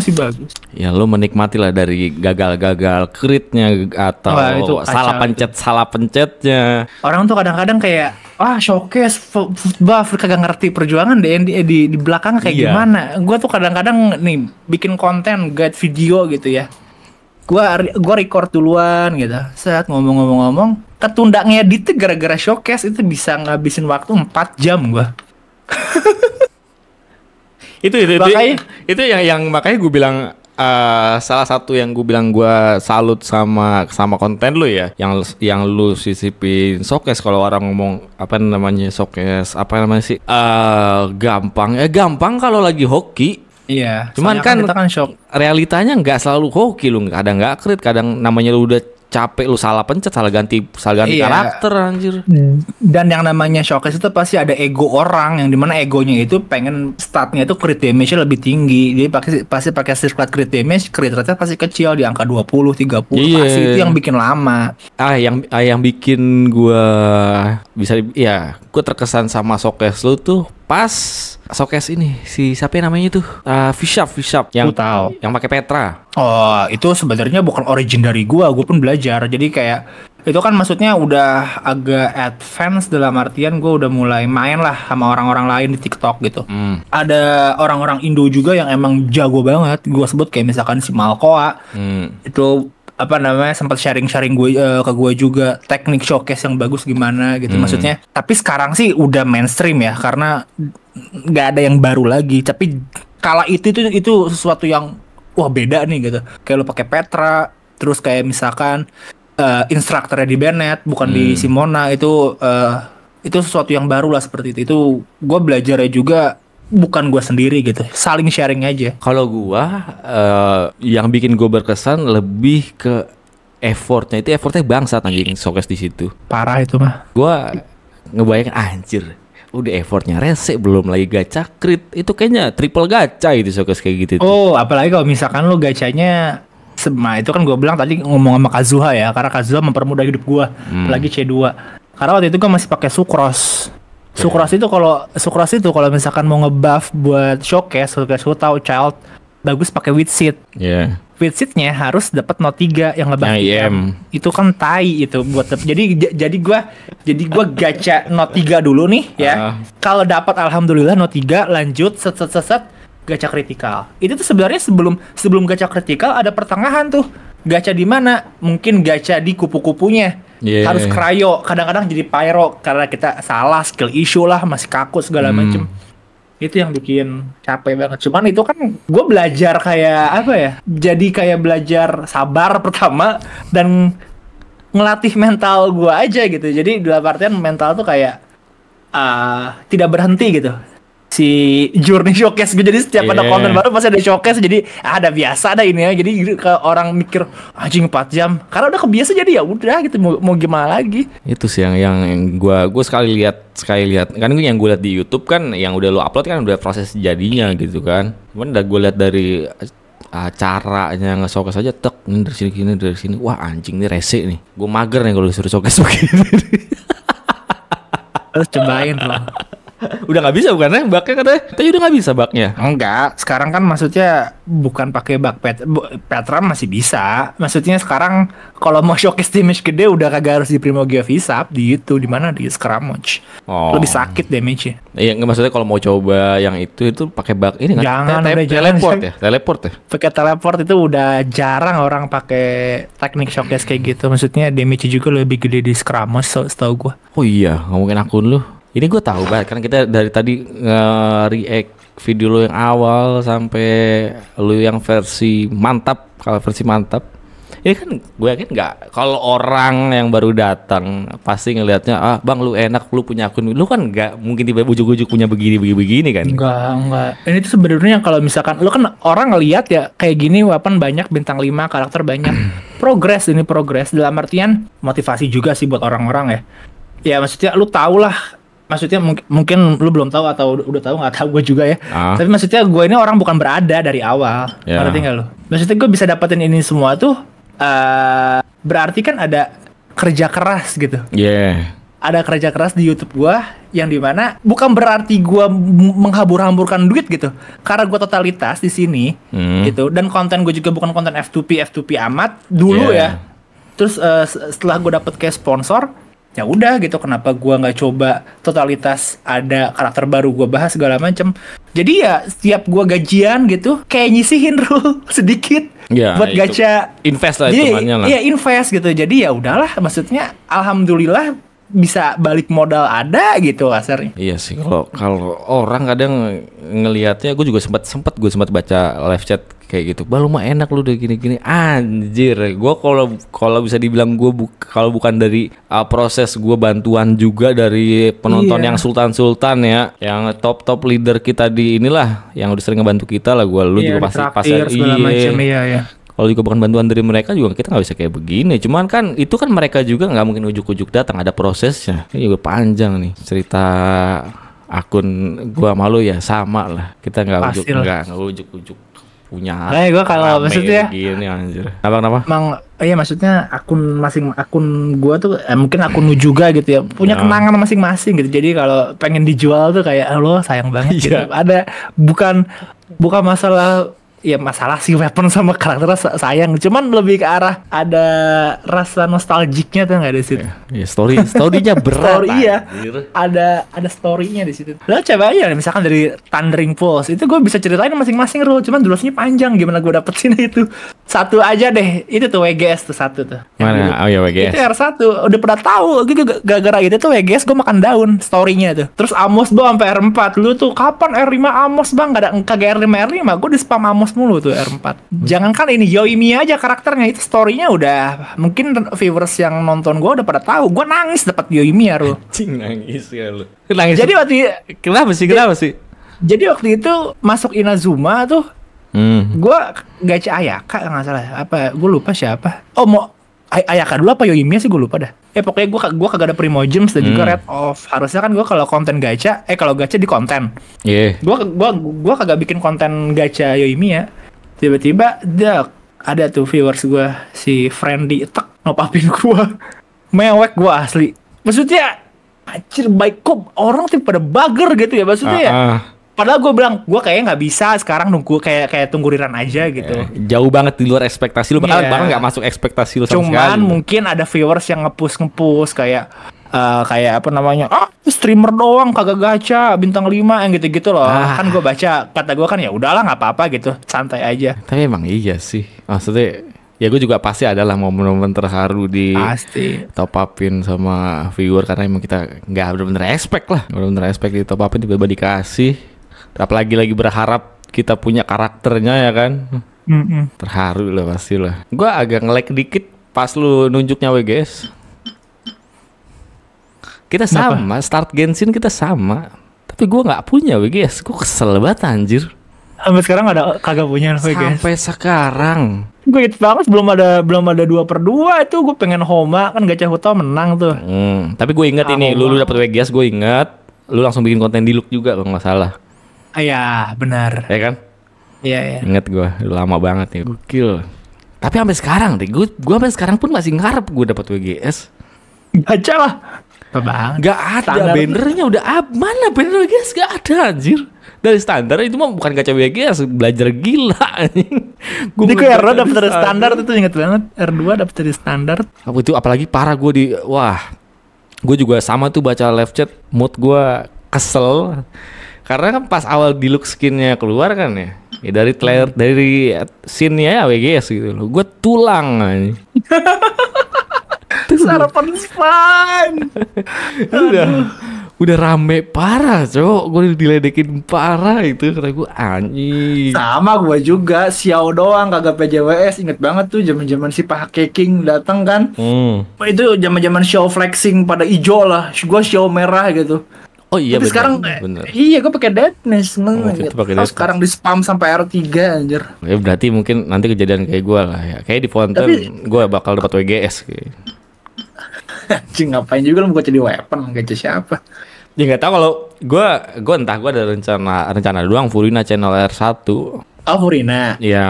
Speaker 2: masih bagus.
Speaker 1: Ya lo menikmati lah dari gagal-gagal kritnya atau Wah, itu salah pencet itu. salah pencetnya.
Speaker 2: Orang tuh kadang-kadang kayak ah showcase buff kagak ngerti perjuangan deh di, di, di belakang kayak iya. gimana. Gue tuh kadang-kadang nih bikin konten guide video gitu ya. Gue gue record duluan gitu. Saat ngomong-ngomong-ngomong, ketunda ngedit gara-gara showcase itu bisa ngabisin waktu 4 jam gue. (laughs)
Speaker 1: itu itu makanya, itu, yang yang makanya gue bilang uh, salah satu yang gue bilang gue salut sama sama konten lu ya yang yang lu sisipin sokes kalau orang ngomong apa namanya sokes apa namanya sih uh, gampang ya eh, gampang kalau lagi hoki Iya. Cuman kan, kan, kan realitanya nggak selalu hoki lu, kadang nggak kredit, kadang namanya lu udah capek lu salah pencet salah ganti salah ganti iya. karakter
Speaker 2: anjir hmm. dan yang namanya showcase itu pasti ada ego orang yang dimana egonya itu pengen statnya itu crit damage lebih tinggi jadi pasti pasti pakai circlet crit damage crit rate pasti kecil
Speaker 1: di angka 20 30 puluh iya. pasti itu yang bikin lama ah yang ah, yang bikin gua bisa ya gue terkesan sama showcase lu tuh pas showcase ini si siapa yang namanya tuh uh, fisap Fishap yang tahu yang pakai Petra
Speaker 2: oh itu sebenarnya bukan origin dari gua, gue pun belajar jadi kayak itu kan maksudnya udah agak advance dalam artian gue udah mulai main lah sama orang-orang lain di TikTok gitu. Hmm. Ada orang-orang Indo juga yang emang jago banget. Gue sebut kayak misalkan si Malkoa. Hmm. Itu apa namanya sempat sharing-sharing gue uh, ke gue juga teknik showcase yang bagus gimana gitu hmm. maksudnya tapi sekarang sih udah mainstream ya karena nggak ada yang baru lagi tapi kala itu itu itu sesuatu yang wah beda nih gitu kayak lo pakai Petra terus kayak misalkan uh, eh, instrukturnya di Bennett bukan hmm. di Simona itu uh, itu sesuatu yang baru lah seperti itu itu gue belajarnya juga
Speaker 1: bukan gue sendiri gitu saling sharing aja kalau gue uh, yang bikin gue berkesan lebih ke effortnya itu effortnya bangsa tanggung iya. sokes di situ parah itu mah gue ngebayangin anjir udah effortnya rese belum lagi gacha krit itu kayaknya triple gacha itu sokes kayak gitu oh apalagi kalau misalkan lo gacanya
Speaker 2: Nah, itu kan gue bilang tadi ngomong sama Kazuha ya karena Kazuha mempermudah hidup gue hmm. lagi C2 karena waktu itu gue masih pakai sukros Sukros itu kalau Sukros itu kalau misalkan mau ngebuff buat showcase, showcase tahu child bagus pakai wit seed. Iya. Wit harus dapat not 3 yang ngebuff. Yang IM. Itu kan tai itu buat jadi jadi gua jadi gua gacha not 3 dulu nih ya. Uh. Kalau dapat alhamdulillah not 3 lanjut set set set, set gacha kritikal. Itu tuh sebenarnya sebelum sebelum gacha kritikal ada pertengahan tuh. Gacha di mana? Mungkin gacha di kupu-kupunya yeah. harus cryo kadang-kadang jadi pyro karena kita salah skill issue lah masih kaku segala hmm. macem itu yang bikin capek banget cuman itu kan gue belajar kayak apa ya jadi kayak belajar sabar (laughs) pertama dan ngelatih mental gue aja gitu jadi dalam artian mental tuh kayak uh, tidak berhenti gitu si journey showcase gue jadi setiap yeah. ada iya. konten baru pasti ada showcase jadi ah, ada biasa ada ini ya jadi ke orang mikir anjing 4 jam karena udah kebiasa jadi ya udah gitu mau, mau gimana lagi
Speaker 1: itu sih yang yang, gue gue sekali lihat sekali lihat kan yang gue lihat di YouTube kan yang udah lo upload kan udah proses jadinya gitu kan cuman udah gue lihat dari ah, caranya nge ngesokes aja tek ini dari sini ini dari sini wah anjing ini rese nih gue mager nih kalau disuruh sokes begini terus cobain loh udah nggak bisa bukan ya baknya katanya tapi
Speaker 2: udah nggak bisa baknya enggak sekarang kan maksudnya bukan pakai bak pet Petram masih bisa maksudnya sekarang kalau mau showcase damage gede udah kagak harus di Primogeo Visap di
Speaker 1: itu di mana di scrammage oh. lebih sakit damage-nya iya nggak maksudnya kalau mau coba yang itu itu pakai bak ini kan jangan te- te- teleport ya teleport ya
Speaker 2: pakai teleport itu udah jarang orang pakai teknik showcase kayak gitu maksudnya damage juga lebih gede di Scramage setahu
Speaker 1: gua oh iya ngomongin akun lu ini gue tahu banget karena kita dari tadi nge-react eh, video lo yang awal sampai lo yang versi mantap kalau versi mantap ini ya kan gue yakin nggak kalau orang yang baru datang pasti ngelihatnya ah bang lu enak lu punya akun lu kan nggak mungkin tiba-tiba ujuk-ujuk punya begini begini begini kan enggak
Speaker 2: enggak ini tuh sebenarnya kalau misalkan lu kan orang ngelihat ya kayak gini wapan banyak bintang 5 karakter banyak (clears throat) progres ini progres dalam artian motivasi juga sih buat orang-orang ya ya maksudnya lu tau lah maksudnya mungkin, lu belum tahu atau udah, tahu nggak tahu gue juga ya. Ah. Tapi maksudnya gue ini orang bukan berada dari awal. Yeah. Ngerti nggak lu? Maksudnya gue bisa dapetin ini semua tuh uh, berarti kan ada kerja keras gitu.
Speaker 1: Yeah.
Speaker 2: Ada kerja keras di YouTube gue yang dimana bukan berarti gue menghambur-hamburkan duit gitu, karena gue totalitas di sini mm. gitu. Dan konten gue juga bukan konten F2P F2P amat dulu yeah. ya. Terus uh, setelah gue dapet kayak sponsor, ya udah gitu kenapa gua nggak coba totalitas ada karakter baru gua bahas segala macem jadi ya setiap gua gajian gitu kayak nyisihin (laughs) rule sedikit ya, buat gacha
Speaker 1: invest lah jadi, itu lah. Iya
Speaker 2: invest gitu jadi ya udahlah maksudnya alhamdulillah bisa balik modal ada gitu asarnya.
Speaker 1: Iya sih kalau kalau orang kadang ngelihatnya gue juga sempat sempat gue sempat baca live chat kayak gitu. Balu mah enak lu udah gini-gini. Anjir, gua kalau kalau bisa dibilang gua bu, kalau bukan dari uh, proses gua bantuan juga dari penonton iya. yang sultan-sultan ya, yang top-top leader kita di inilah yang udah sering ngebantu kita lah gua lu iya, juga pasti pasti iya. iya, iya. iya kalau juga bukan bantuan dari mereka juga kita nggak bisa kayak begini cuman kan itu kan mereka juga nggak mungkin ujuk-ujuk datang ada prosesnya ini juga panjang nih cerita akun gua malu ya sama lah kita nggak ujuk nggak ujuk-ujuk punya nah, iya, gue kalau maksudnya gini anjir apa kenapa
Speaker 2: emang iya maksudnya akun masing akun gue tuh eh, mungkin akun lu juga gitu ya punya yeah. kenangan masing-masing gitu jadi kalau pengen dijual tuh kayak lo sayang banget yeah. gitu ada bukan bukan masalah ya masalah si weapon sama karakternya sayang cuman lebih ke arah ada rasa nostalgiknya tuh nggak ada situ
Speaker 1: yeah, yeah, story storynya (laughs) berat story iya
Speaker 2: ada ada storynya di situ lo coba aja misalkan dari Thundering Falls itu gue bisa ceritain masing-masing rule cuman durasinya panjang gimana gue dapet sini (laughs) itu satu aja deh itu tuh WGS tuh satu tuh
Speaker 1: mana oh ya WGS itu
Speaker 2: R1 udah pernah tahu gara-gara itu tuh WGS gue makan daun storynya tuh terus Amos gue sampai R4 lu tuh kapan R5 Amos bang gak ada kagak R5 R5 gue di spam Amos Thanos mulu tuh R4. Jangan kali ini Yoimi aja karakternya itu storynya udah mungkin viewers yang nonton gue udah pada tahu. Gue nangis dapat Yoimi ya
Speaker 1: lu. Cing nangis ya lu.
Speaker 2: Nangis. Jadi ya? waktu
Speaker 1: kenapa sih kenapa sih?
Speaker 2: Jadi waktu itu masuk Inazuma tuh Hmm. Gue gacha Ayaka nggak salah. Apa? Gue lupa siapa. Oh mau Ay Ayaka dulu apa Yoimiya sih gue lupa dah. Eh pokoknya gue gua kagak ada Primogems dan hmm. juga Red Off. Harusnya kan gue kalau konten gacha, eh kalau gacha di konten. Iya. Yeah. Gua gua gua kagak bikin konten gacha Yoimiya. Tiba-tiba ada tuh viewers gue si Friendly tek nopapin gue. (laughs) Mewek gue asli. Maksudnya anjir baik kok orang tuh pada bager gitu ya maksudnya uh -uh. ya ah, ah padahal gue bilang gue kayaknya nggak bisa sekarang nunggu kayak kayak tunggu riran aja iya. gitu
Speaker 1: jauh banget di luar ekspektasi lu bahkan yeah. bahkan nggak masuk ekspektasi lu cuman sama cuman sekali.
Speaker 2: mungkin ada viewers yang ngepus ngepus kayak uh, kayak apa namanya ah streamer doang kagak gacha bintang 5 yang gitu-gitu loh ah. kan gue baca kata gue kan ya udahlah nggak apa-apa gitu santai aja
Speaker 1: tapi emang iya sih maksudnya ya gue juga pasti adalah momen-momen terharu di pasti. top upin sama viewer karena emang kita nggak bener-bener expect lah bener-bener expect di top upin tiba-tiba dikasih apalagi lagi berharap kita punya karakternya ya kan mm -mm. terharu lah lah gue agak ngelek dikit pas lu nunjuknya WGS kita sama Kenapa? start Genshin kita sama tapi gue nggak punya WGS gue kesel banget anjir sampai sekarang ada kagak punya WGS sampai sekarang
Speaker 2: gue gitu banget belum ada belum ada dua per dua itu gue pengen Homa kan Gacha Huta menang tuh
Speaker 1: hmm, tapi gue inget ah, ini Homa. lu, lu dapet WGS gue inget lu langsung bikin konten di look juga kalau nggak salah Iya, benar. Ya kan? Iya, iya. Ingat gue lama banget nih. Gokil. Tapi sampai sekarang deh, gue gue sampai sekarang pun masih ngarep gue dapet WGS. baca lah. Bang. Gak ada standar bannernya udah ab mana banner WGS gak ada anjir. Dari standar itu mah bukan kaca WGS, belajar gila Jadi gue R2 dapet dari standar itu inget banget
Speaker 2: R2 dapet dari standar
Speaker 1: Apa itu apalagi parah gue di Wah Gue juga sama tuh baca live chat Mood gue kesel karena kan pas awal di look skinnya keluar kan ya, ya dari trailer dari scene-nya ya, WGS gitu loh. Gue tulang aja.
Speaker 2: Sarapan span.
Speaker 1: udah udah rame parah cowok gue diledekin parah itu
Speaker 2: karena gue anjing sama gue juga siau doang kagak PJWS inget banget tuh zaman zaman si Pak Keking datang kan hmm. itu zaman zaman show flexing pada ijo lah gue show merah gitu
Speaker 1: Oh iya Tapi bener, sekarang eh, bener.
Speaker 2: iya gue pakai deadness seneng oh, gitu. deadness. sekarang di spam sampai R3 anjir.
Speaker 1: Ya berarti mungkin nanti kejadian kayak gue lah ya. Kayak di fountain, Tapi... gue bakal dapat WGS kayak.
Speaker 2: Anjing ngapain juga lo mau jadi
Speaker 1: weapon gajah siapa. Ya nggak tahu kalau gue gue entah gue ada rencana rencana doang Furina channel R1. Oh Furina. Iya.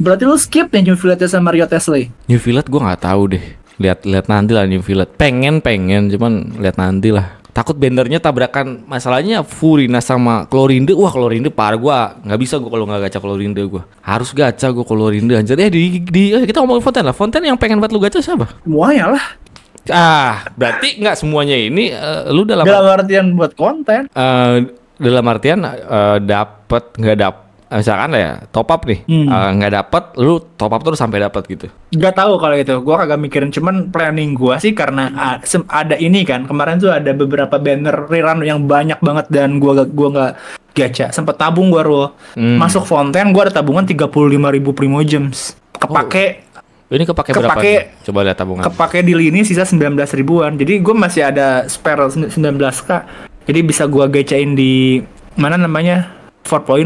Speaker 2: Berarti lu skip ya New Village sama Mario
Speaker 1: Tesla. New Village gue nggak tahu deh. Lihat lihat nanti lah New Village. Pengen pengen cuman lihat nanti lah takut bendernya tabrakan masalahnya Furina sama klorinde, wah klorinde par gua nggak bisa gua kalau nggak gacha klorinde gua harus gacha gua klorinde. anjir eh di, di eh, kita ngomongin Fonten lah Fonten yang pengen buat lu gacha siapa semuanya lah ah berarti nggak semuanya ini uh, lu dalam dalam artian buat konten uh, dalam artian uh, eh, dapat nggak dapat misalkan ya top up nih hmm. Eh, nggak hmm. uh, dapet lu top up terus sampai dapet gitu
Speaker 2: nggak tahu kalau gitu gue kagak mikirin cuman planning gue sih karena ada ini kan kemarin tuh ada beberapa banner rerun yang banyak banget dan gue gua nggak gacha sempet tabung gua ruh hmm. masuk fonten gua ada tabungan tiga puluh lima ribu primo gems kepake oh. Ini kepake, kepake berapa? Coba lihat tabungan. Kepake di lini sisa 19 ribuan. Jadi gue masih ada spare 19k. Jadi bisa gue gacain di mana namanya 4.1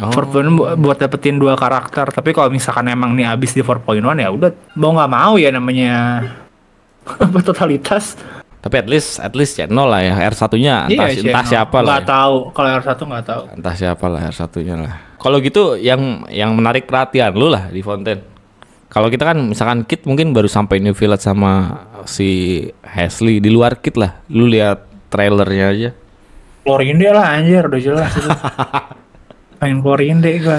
Speaker 2: Oh. 4.1 bu buat dapetin dua karakter. Tapi kalau misalkan emang nih abis di four 4.1 ya udah mau nggak mau ya namanya (laughs) totalitas.
Speaker 1: Tapi at least at least ya nol lah ya r satunya entah, iya, entah siapa lah. Enggak
Speaker 2: ya. tahu kalau r satu nggak tahu.
Speaker 1: Entah siapa lah r satunya lah. Kalau gitu yang yang menarik perhatian lu lah di Fonten. Kalau kita kan misalkan Kit mungkin baru sampai New Village sama si Hesley di luar Kit lah. Lu lihat trailernya aja.
Speaker 2: Keluarin dia lah anjir udah jelas. (laughs) pengen deh gue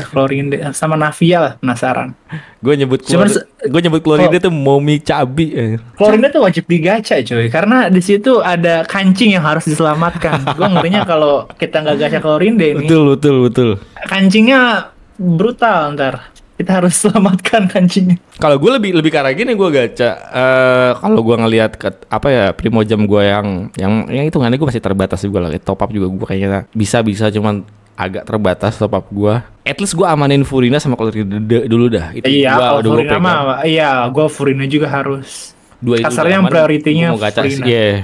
Speaker 2: deh sama Navia lah penasaran gue nyebut klor, gue
Speaker 1: nyebut deh tuh momi cabi
Speaker 2: deh tuh wajib digaca cuy karena di situ ada kancing yang harus diselamatkan gue ngerinya (laughs) kalau kita nggak gacha klorinde ini
Speaker 1: betul betul betul
Speaker 2: kancingnya brutal ntar kita harus (laughs) selamatkan kancingnya.
Speaker 1: Kalau gue lebih lebih karang gini gue gaca Uh, kalau gue ngelihat apa ya primo jam gue yang yang yang hitungannya gue masih terbatas juga lagi Top up juga gue kayaknya bisa bisa cuman agak terbatas top up gua. At least gua amanin Furina sama kalau dulu dah. Itu iya, gua, kalau Furina mah,
Speaker 2: iya, gue Furina juga harus.
Speaker 1: Dua itu Kasarnya yang prioritinya mau gacha, Furina. Yeah. Iya.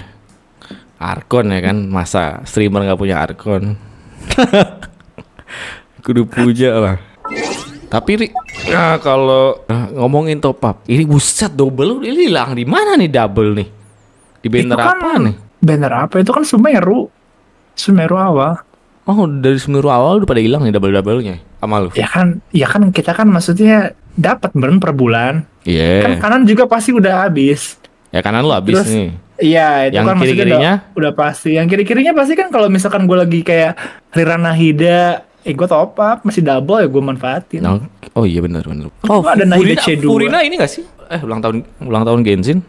Speaker 1: Arkon ya kan, masa streamer nggak punya Arkon. (laughs) Kudu puja lah. Tapi Ri, nah kalau nah, ngomongin top up, ini buset double ini hilang di mana nih double nih? Di banner kan, apa nih?
Speaker 2: Banner apa? Itu kan Sumeru. Sumeru awal.
Speaker 1: Oh dari seluruh awal udah pada hilang nih double doublenya sama lu. Ya
Speaker 2: kan, ya kan kita kan maksudnya dapat beren per bulan.
Speaker 1: Iya. Yeah. Kan kanan
Speaker 2: juga pasti udah habis.
Speaker 1: Ya kanan lu habis Terus, nih. Iya itu yang kan kiri -kirinya?
Speaker 2: Udah, udah pasti. Yang kiri kirinya pasti kan kalau misalkan gue lagi kayak Rirana Hida, eh gue top up masih double ya gue manfaatin.
Speaker 1: Oh, oh iya benar benar. Oh, ada Furina, Furina
Speaker 2: ini gak sih? Eh ulang tahun ulang tahun Genshin.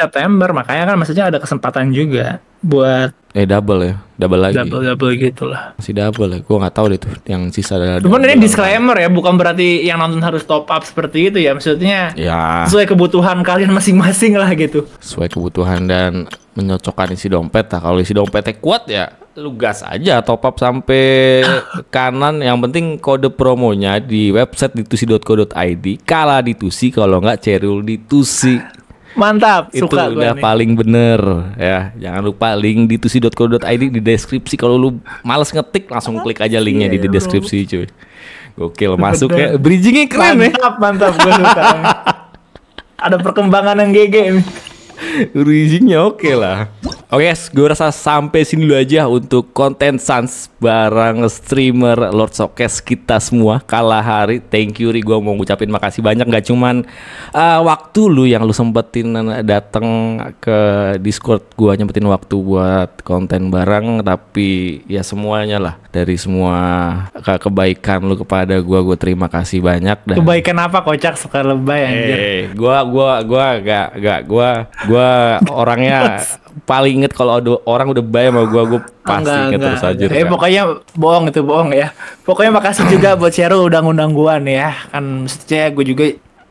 Speaker 2: September makanya kan maksudnya ada kesempatan
Speaker 1: juga buat eh double ya double lagi double
Speaker 2: double gitulah
Speaker 1: masih double ya gue nggak tahu deh tuh yang sisa ada cuman ini disclaimer
Speaker 2: ya bukan berarti yang nonton harus top up seperti itu ya maksudnya
Speaker 1: ya sesuai kebutuhan kalian masing-masing lah gitu sesuai kebutuhan dan menyocokkan isi dompet lah kalau isi dompetnya kuat ya lu gas aja top up sampai (laughs) kanan yang penting kode promonya di website ditusi.co.id kala ditusi kalau nggak cerul ditusi
Speaker 2: Mantap, itu suka udah nih.
Speaker 1: paling bener ya. Jangan lupa link di tusi.co.id di deskripsi kalau lu males ngetik langsung klik aja linknya iya, di, iya, deskripsi, deskripsi cuy. Gokil masuk ya. Bridgingnya keren
Speaker 2: mantap, ya. Mantap, mantap. (laughs) Ada perkembangan yang GG.
Speaker 1: Rizinya oke okay lah. Oke okay, guys, gue rasa sampai sini dulu aja untuk konten Sans barang streamer Lord Sokes kita semua kala hari. Thank you Ri, gue mau ngucapin makasih banyak gak cuman uh, waktu lu yang lu sempetin datang ke Discord gue nyempetin waktu buat konten barang tapi ya semuanya lah dari semua ke kebaikan lu kepada gue gue terima kasih banyak dan
Speaker 2: kebaikan apa kocak suka lebay anjir. Hey, eh,
Speaker 1: gue gua gua gak gak gue gue orangnya (laughs) paling inget kalau orang udah bayar sama gue gue pasti enggak, inget terus aja eh, pokoknya
Speaker 2: bohong itu bohong ya pokoknya makasih juga (laughs) buat Cheryl udah ngundang gue nih ya kan mestinya gue juga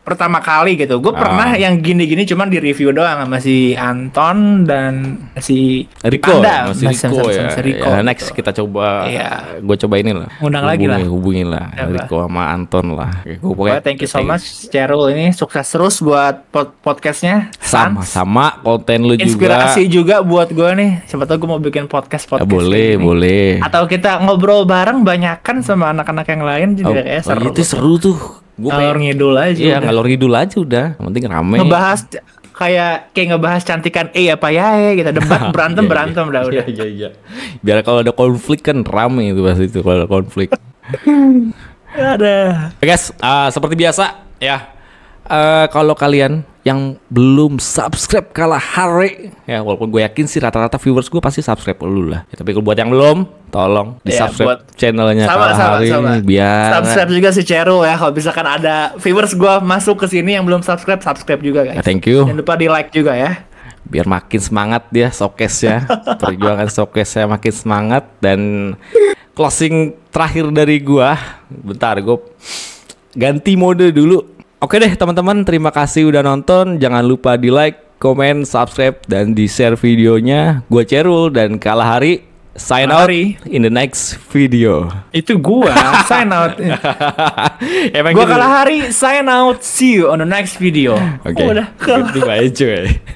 Speaker 2: pertama kali gitu. Gue ah. pernah yang gini-gini cuman di review doang sama si Anton dan
Speaker 1: si Rico, Panda, Riko nah, Riko, ya. si ya. Nah, next gitu. kita coba, iya. gue coba ini lah. Undang lagi lah. Hubungin lah ya, Riko sama Anton lah. Gue pokoknya. thank you so
Speaker 2: much, Cheryl ini sukses terus buat pod podcastnya.
Speaker 1: Sama-sama konten lu juga. Inspirasi
Speaker 2: juga buat gue nih. Siapa tau gue mau bikin podcast podcast. Ya,
Speaker 1: boleh, ini. boleh. Atau
Speaker 2: kita ngobrol bareng banyakan sama anak-anak yang lain jadi oh, seru. Iya, itu
Speaker 1: seru tuh Gue ngalor ngidul aja. Iya, ngalor ngidul aja udah. Yang penting rame. Ngebahas
Speaker 2: kayak kayak ngebahas cantikan eh apa ya eh kita gitu. debat (laughs) berantem iya, berantem iya. dah udah. Iya iya. iya.
Speaker 1: Biar kalau ada konflik kan rame itu pasti itu kalau ada konflik. (laughs) ada. guys, uh, seperti biasa ya. Uh, kalau kalian yang belum subscribe kalah hari ya walaupun gue yakin sih rata-rata viewers gue pasti subscribe dulu lah ya, tapi buat yang belum tolong di ya, subscribe buat channelnya sama, kalah sama, hari sama. biar subscribe
Speaker 2: juga si Cero ya kalau misalkan ada viewers gue masuk ke sini yang belum subscribe subscribe juga guys ya, thank you jangan lupa di like juga ya
Speaker 1: biar makin semangat dia showcase ya (laughs) perjuangan showcase saya makin semangat dan closing terakhir dari gue bentar gue ganti mode dulu Oke deh teman-teman, terima kasih udah nonton. Jangan lupa di like, komen, subscribe, dan di share videonya. Gue Cerul dan Kalah Hari. Sign out hari. in the next video. Itu gua sign out. (laughs) Emang gua gitu. kalah hari
Speaker 2: sign out. See you on the next video. Oke. Okay. Oh, udah Goodbye cuy.